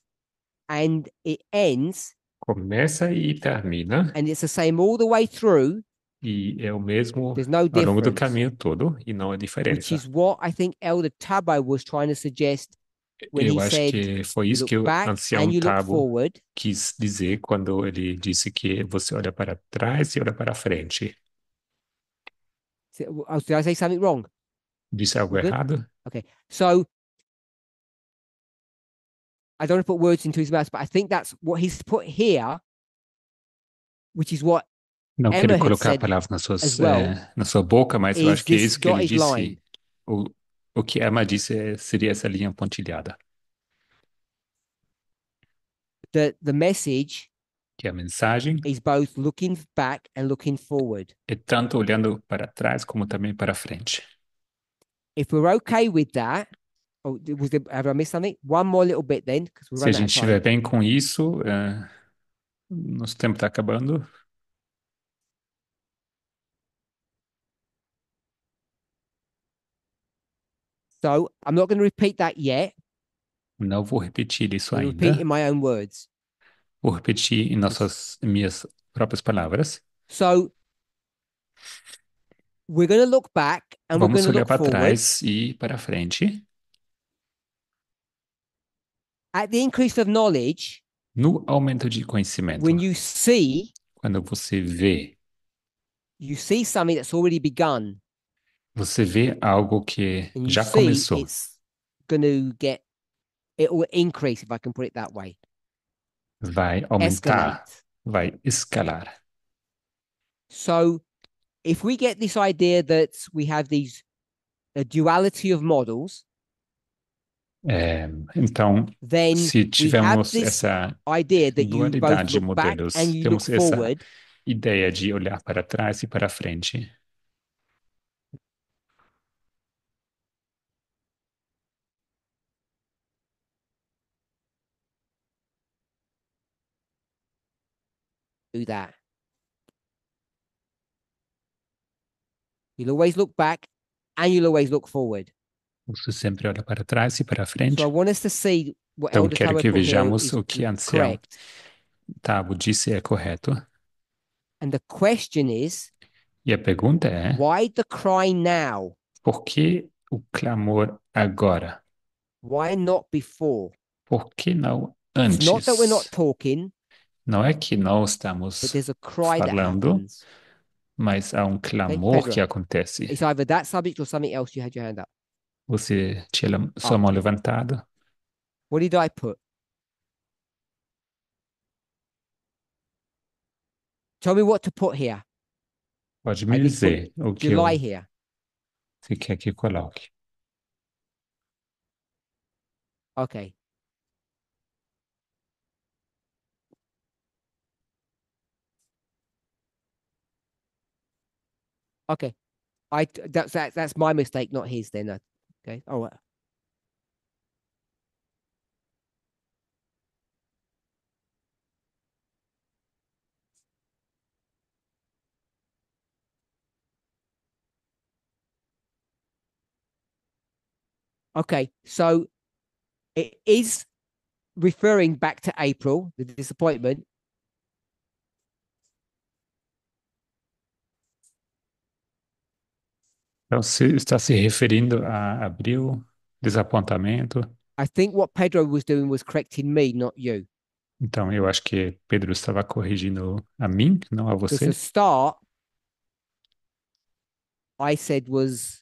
and it ends. Começa e termina. And it's the same all the way through. E é o mesmo ao longo do caminho todo e não há diferença. Eu acho que foi isso que o ancião Tabo quis dizer quando ele disse que você olha para trás e olha para frente. Oh, did I say something wrong? Disse algo Good? errado? Okay. So I don't want to put words into his mouth, but I think that's what he's put here, which is what não quero colocar a palavra nas suas, well, é, na sua boca, mas eu acho que é isso que ele disse. O, o que Emma disse eh, seria essa linha pontilhada. The, the message que é a mensagem is both looking back and looking forward. é tanto olhando para trás como também para frente. If we're okay with that, oh, was there, have I missed something? One more little bit then, because we're Se a gente estiver bem com isso, uh, nosso tempo está acabando. So I'm not going to repeat that yet. Não vou repetir isso ainda. Repeat in my own words. Vou repetir em nossas minhas próprias palavras. So we're going to look back and Vamos we're going to look para trás e para frente. At the increase of knowledge, no aumento de conhecimento. When you see, quando você vê, you see something that's already begun. Você vê algo que And you já see começou. It's get it will increase if I can put it that way. Vai aumentar, Escalate. vai escalar. So if we get this idea that we have these a duality of models, É, então, then se we have tivermos this essa dualidade de modelos, temos essa forward, ideia de olhar para trás e para frente. do that. You'll always look back and you'll always look forward. Você sempre olha para trás e para frente. So I want us to see what então, quero que vejamos o que Ansel Tabo tá, disse é correto. And the question is, e a pergunta é: Why the cry now? Por que o clamor agora? Why not before? Por que não antes? It's not that we're not talking. Não é que nós estamos falando, mas há um clamor que acontece. It's either that subject or something else you had your hand up. Você tinha a ah, sua mão levantada. What did I put? Tell me what to put here. Pode me dizer o que eu- July here. você quer que eu coloque. Okay. Okay. I that's that, that's my mistake, not his. Then uh, okay. All oh, right. Okay, so it is referring back to April, the disappointment, Então, se está se referindo a abril, desapontamento. I think what Pedro was doing was correcting me, not you. Então, eu acho que Pedro estava corrigindo a mim, não a Because você. the start I said was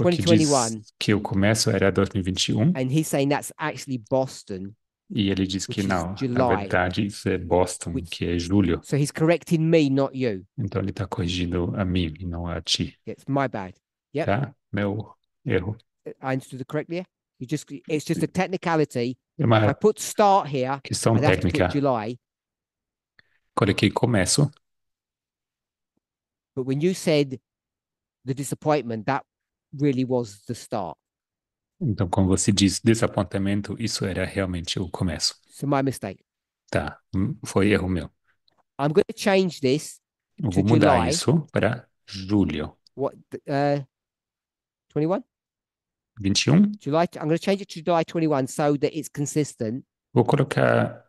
O que diz 2021, que o começo era 2021, and he's saying that's actually Boston. E ele diz que não, na verdade isso é Boston, which... que é julho. So he's correcting me, not you. Então ele está corrigindo a mim e não a ti. It's my bad. Yep. Tá? Meu erro. Uh, I understood correctly. You just, it's just a technicality. É uma I put start here, questão técnica. July. Coloquei começo. But when you said the disappointment, that really was the start. Então, como você diz, desapontamento, isso era realmente o começo. It's é my mistake. Tá, hum, foi erro meu. I'm going to change this Vou mudar July. isso para julho. What, uh, 21? 21? July, I'm going to change it to July 21 so that it's consistent. Vou colocar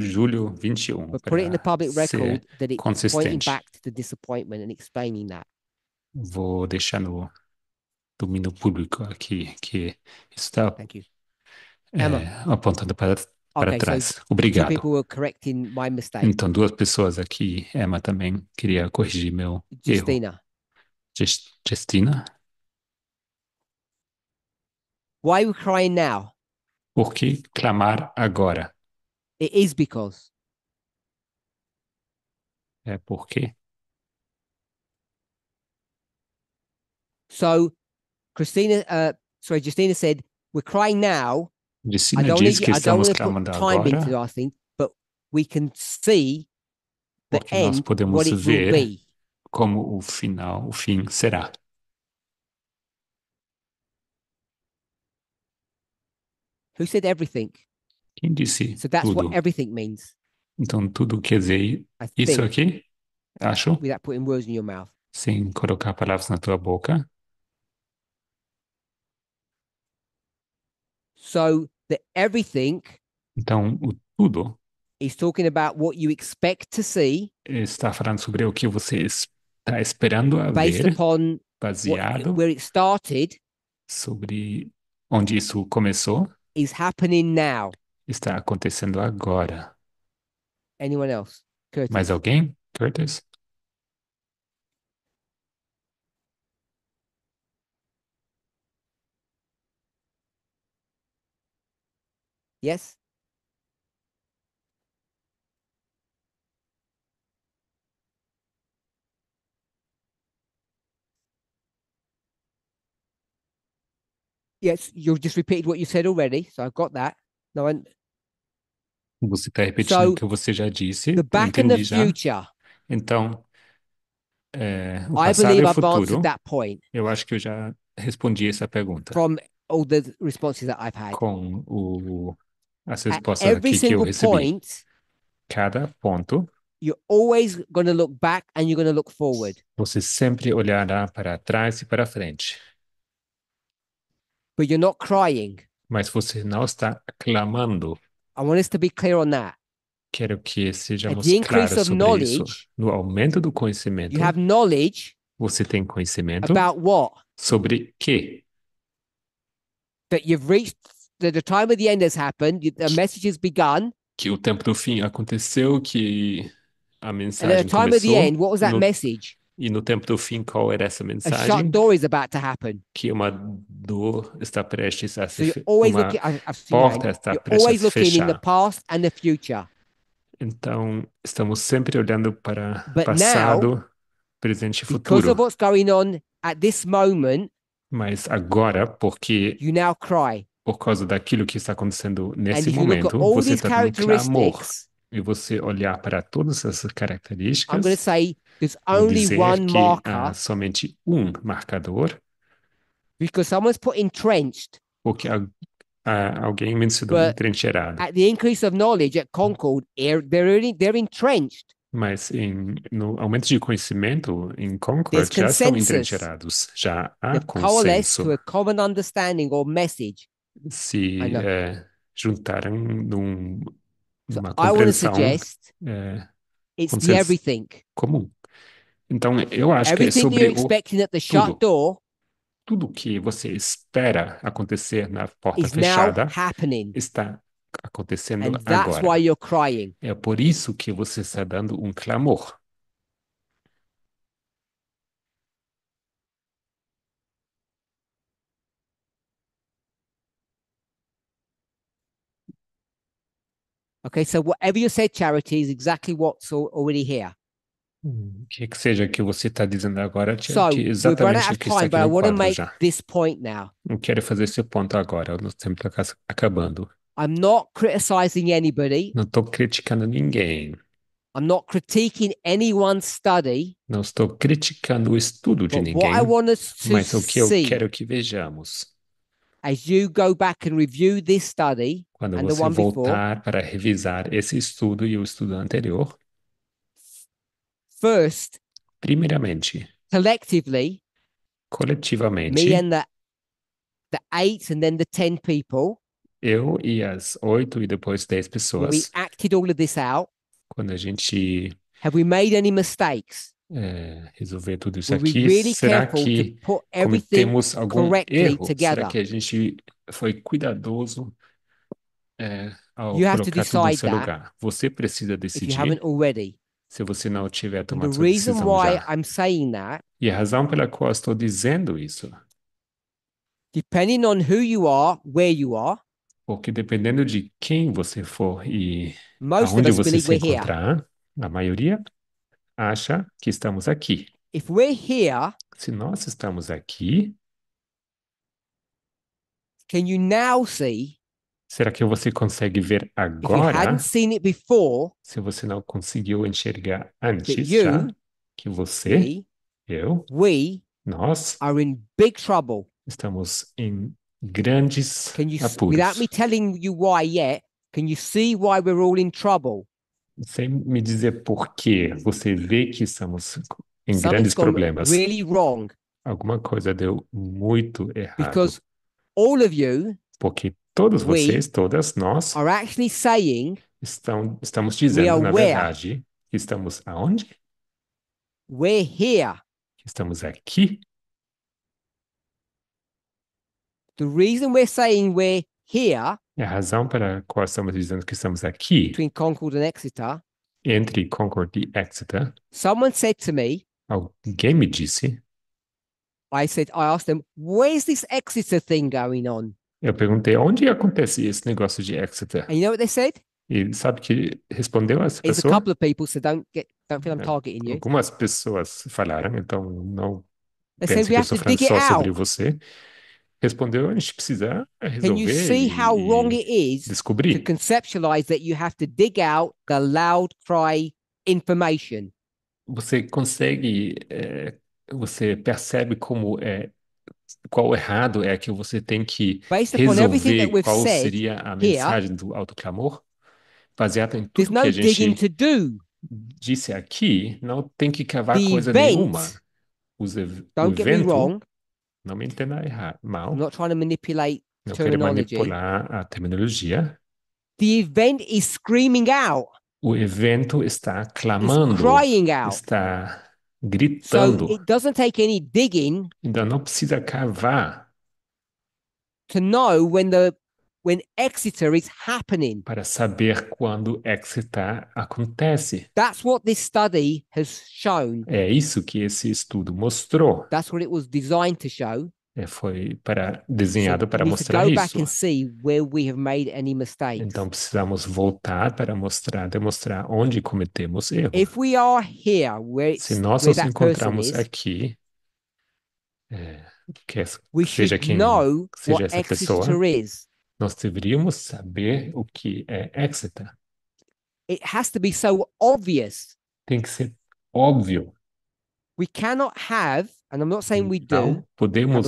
julho 21 But put it in the public record that it's consistente. pointing back to the disappointment and explaining that. Vou deixar no domínio público aqui, que está é, apontando para, para okay, trás. So Obrigado. Então, duas pessoas aqui, Emma também queria corrigir meu Justina. erro. Just, Justina. Why are we crying now? Por que clamar agora? It is because. É porque. So Christina, uh, sorry, Justina said, "We're crying now." Justina I don't diz need, que I estamos clamando time agora. Into, I think, but we can see the porque end, nós podemos what it ver will be. como o final, o fim será. Who said everything? Quem disse So that's tudo? what everything means. Então tudo quer dizer isso aqui, acho, without putting words in your mouth. sem colocar palavras na tua boca. So the everything Então, o tudo is talking about what you expect to see está falando sobre o que você está esperando a based ver, upon baseado what, where it started sobre onde isso começou, is happening now. está acontecendo agora. Anyone else? Curtis. Mais alguém? Curtis? Yes? Yes, you just repeated what you said already, so I've got that. No, é? Você está repetindo o que você já disse. The back and the já. future. Então, é, o I passado believe i I've answered that point Eu acho que eu já respondi essa pergunta from all the responses that I've had. com o as respostas every aqui single que eu recebi. Point, Cada ponto. You're always going to look back and you're going to look forward. Você sempre olhará para trás e para frente. But you're not crying. Mas você não está clamando. I want us to be clear on that. Quero que sejamos claros sobre isso. No aumento do conhecimento, you have knowledge você tem conhecimento about what? sobre que? That you've reached the, the time of the end has happened, the message has begun. Que o tempo do fim aconteceu, que a mensagem and at the time começou. of the end, what was that no, message? E no tempo do fim, qual era essa mensagem? A shut door is about to happen. Que uma dor está prestes a se fechar. looking, porta está prestes a se fechar. in the past and the future. Então, estamos sempre olhando para But passado, now, presente e futuro. Because of what's going on at this moment, mas agora, porque you now cry por causa daquilo que está acontecendo nesse momento, você está tendo amor E você olhar para todas essas características, I'm say only dizer one que marker, há somente um marcador, put entrenched. porque a, a, alguém mencionou But entrencherado. At the increase of knowledge at Concord, they're, they're entrenched. Mas em, no aumento de conhecimento em Concord já estão entrencherados, já há consenso. a common understanding or message se know. é, eh, juntarem num, So numa I want to compreensão suggest é, it's the consenso everything. comum. Então, eu acho que é Everything you're sobre o expecting at the shut tudo. door Tudo que você espera acontecer na porta is now fechada happening. está acontecendo And that's why agora. you're crying. É por isso que você está dando um clamor. Okay, so whatever you say charity is exactly what's already here. Hum, o que é que seja que você está dizendo agora é exatamente o que está aqui no quadro já. Eu quero fazer esse ponto agora, o nosso tempo está acabando. I'm not criticizing anybody. Não estou criticando ninguém. I'm not critiquing anyone's study. Não estou criticando o estudo de ninguém. Mas o que eu see. quero que vejamos as you go back and review this study quando and você the one voltar before, para revisar esse estudo e o estudo anterior, first, primeiramente, collectively, coletivamente, me and the, the eight and then the ten people, eu e as oito e depois dez pessoas, we acted all of this out. Quando a gente, have we made any mistakes? É, resolver tudo isso aqui? Será que cometemos algum erro? Será que a gente foi cuidadoso é, ao you colocar tudo nesse lugar? Você precisa decidir se você não tiver tomado sua decisão já. That, e a razão pela qual estou dizendo isso depending on who you are, where you are. Porque dependendo de quem você for e onde aonde você se encontrar, na a maioria acha que estamos aqui. If we're here, se nós estamos aqui, can you now see? Será que você consegue ver agora? If you hadn't seen it before, se você não conseguiu enxergar antes, you, já, que você, we, eu, we, nós, are in big trouble. Estamos em grandes can you, apuros. Without me telling you why yet, can you see why we're all in trouble? Sem me dizer por que você vê que estamos em Something's grandes problemas. Really wrong Alguma coisa deu muito errado. because all of you Porque todos we vocês, todas nós, are actually saying estão, estamos dizendo, na verdade, que estamos aonde? we're here. Que estamos aqui. The reason we're saying we're here é a razão a qual estamos dizendo que estamos aqui between Concord and Exeter, entre Concord e Exeter, someone said to me, alguém me disse, I said, I asked them, where's this Exeter thing going on? eu perguntei onde acontece esse negócio de Exeter. And you know what they said? E sabe que respondeu essa It's a couple of people, so don't get don't feel I'm é, targeting you. Algumas pessoas falaram, então não They said pense we que have to dig it só out. sobre você respondeu, a gente precisa resolver. Can you see descobrir. to conceptualize that you have to dig out the loud cry information? Você consegue, é, você percebe como é qual errado é que você tem que resolver qual seria a mensagem here, do autoclamor, baseado em tudo que a gente disse aqui, não tem que cavar the coisa event, nenhuma. Os ev don't get me wrong, Não me entenda mal. I'm not trying to manipulate Não quero terminology. manipular a uh, terminologia. The event is screaming out. O evento está clamando, It's crying out. está So it doesn't take any digging Então não precisa cavar to know when the when Exeter is happening. Para saber quando Exeter acontece. That's what this study has shown. É isso que esse estudo mostrou. That's what it was designed to show. É, foi para desenhado so, para mostrar isso. Então precisamos voltar para mostrar, demonstrar onde cometemos erros. Here, Se nós nos encontramos is, aqui, é, que, é, essa, que seja quem seja essa pessoa, is. Nós deveríamos saber o que é Exeter. It has to be so obvious. Tem que ser óbvio. We cannot have, and I'm not saying we não podemos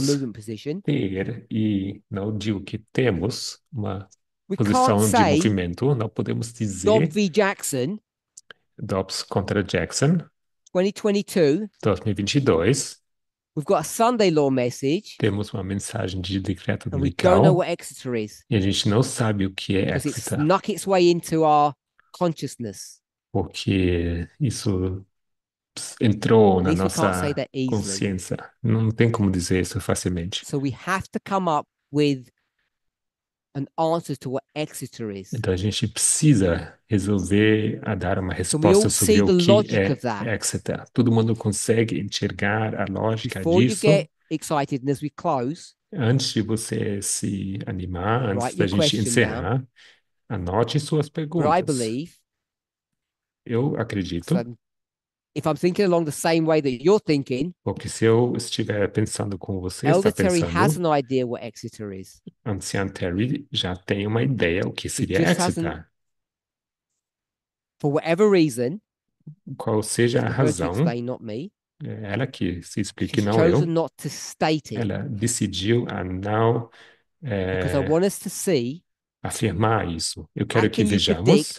ter, e não digo que temos, uma we posição de movimento, não podemos dizer Dobbs Jackson Dobbs contra Jackson 2022, 2022 We've got a Sunday law message. Temos uma mensagem de decreto and we don't know what Exeter is. E a gente não sabe o que é Exeter. snuck its way into our consciousness. Porque isso entrou na nossa consciência. Não tem como dizer isso facilmente. So we have to come up with então a gente precisa resolver a dar uma resposta so sobre o que é Exeter. Todo mundo consegue enxergar a lógica Before disso. You get excited and as we close, antes de você se animar, antes da gente encerrar, now. anote suas perguntas. I believe, eu acredito. So If I'm thinking along the same way that you're thinking, porque se eu estiver pensando como você Elder está pensando, Terry has an idea what Exeter is. Terry já tem uma ideia o que seria Exeter. For whatever reason, qual seja a razão, explain, not me, é ela que se explique, não eu. Not to state it, ela decidiu a não é, I want us to see afirmar isso. Eu quero que vejamos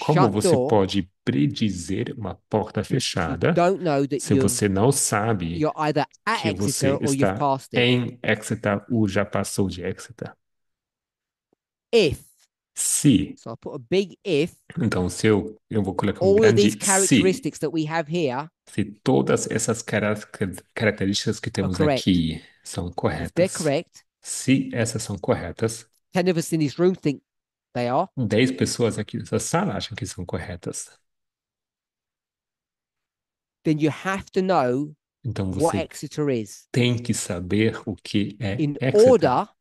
como você pode predizer uma porta fechada se você não sabe que você está em Exeter ou já passou de Exeter? If se. So if, então, se eu, eu vou colocar um grande se. Se todas essas características que temos aqui são corretas. Correct, se essas são corretas. Ten of us in this room think Daí, tá ó. 10 pessoas aqui nessa sala acham que são corretas. Then you have to know Então what você Exeter is tem que saber o que é in Exeter order to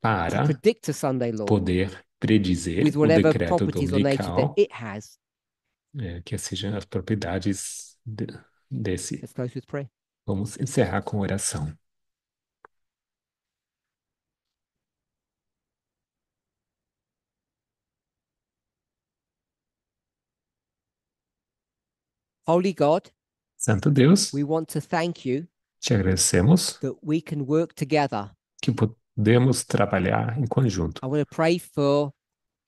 para predict a Sunday law poder predizer with o decreto properties that it has. é, que sejam as propriedades de- desse. Let's close with prayer. Vamos encerrar com oração. Holy God, Santo Deus, we want to thank you te agradecemos that we can work together. que podemos trabalhar em conjunto. I want to pray for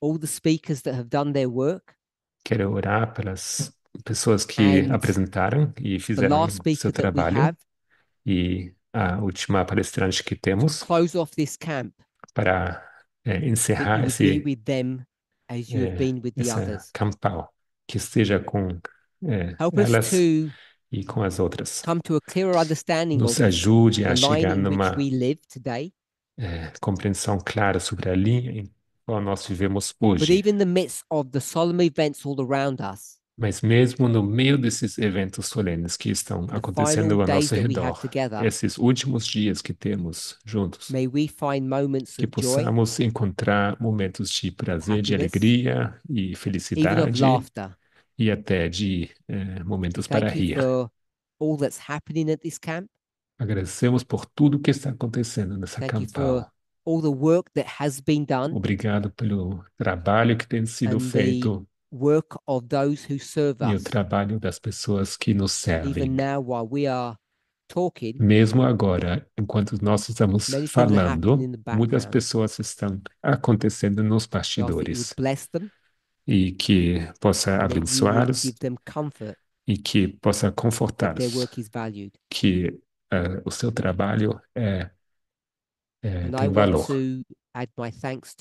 all the speakers that have done their work. Quero orar pelas pessoas que And apresentaram e fizeram o seu trabalho have. e a última palestrante que temos Close off this camp. para é, encerrar be esse with them as you have eh, been with the essa campal que esteja com é, elas e com as outras. Nos ajude a chegar numa é, compreensão clara sobre a linha em qual nós vivemos hoje. Mas mesmo no meio desses eventos solenes que estão acontecendo ao nosso redor, esses últimos dias que temos juntos, que possamos encontrar momentos de prazer, de alegria e felicidade, e até de eh, momentos para rir. all that's happening at this camp. Agradecemos por tudo que está acontecendo nessa campanha. Obrigado pelo trabalho que tem sido And the- feito work of those who serve e o trabalho das pessoas que nos even servem. now, while we are talking, Mesmo agora, enquanto nós estamos falando, muitas pessoas estão acontecendo nos bastidores. would e que possa abençoá-los e que possa confortá-los, que uh, o seu trabalho é, é tem valor.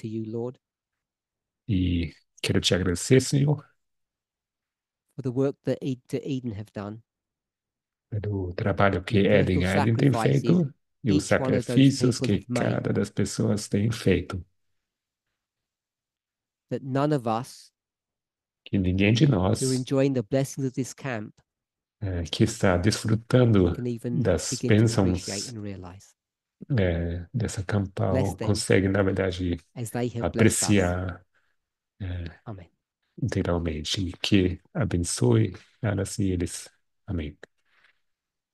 You, e quero te agradecer, Senhor, done, pelo trabalho que Eden e Eden têm feito e os sacrifícios que cada das pessoas tem feito. That none of us que ninguém de nós the of this camp. é, que está desfrutando das bênçãos é, dessa campal consegue, na verdade, apreciar é, integralmente. Que abençoe elas e eles. Amém.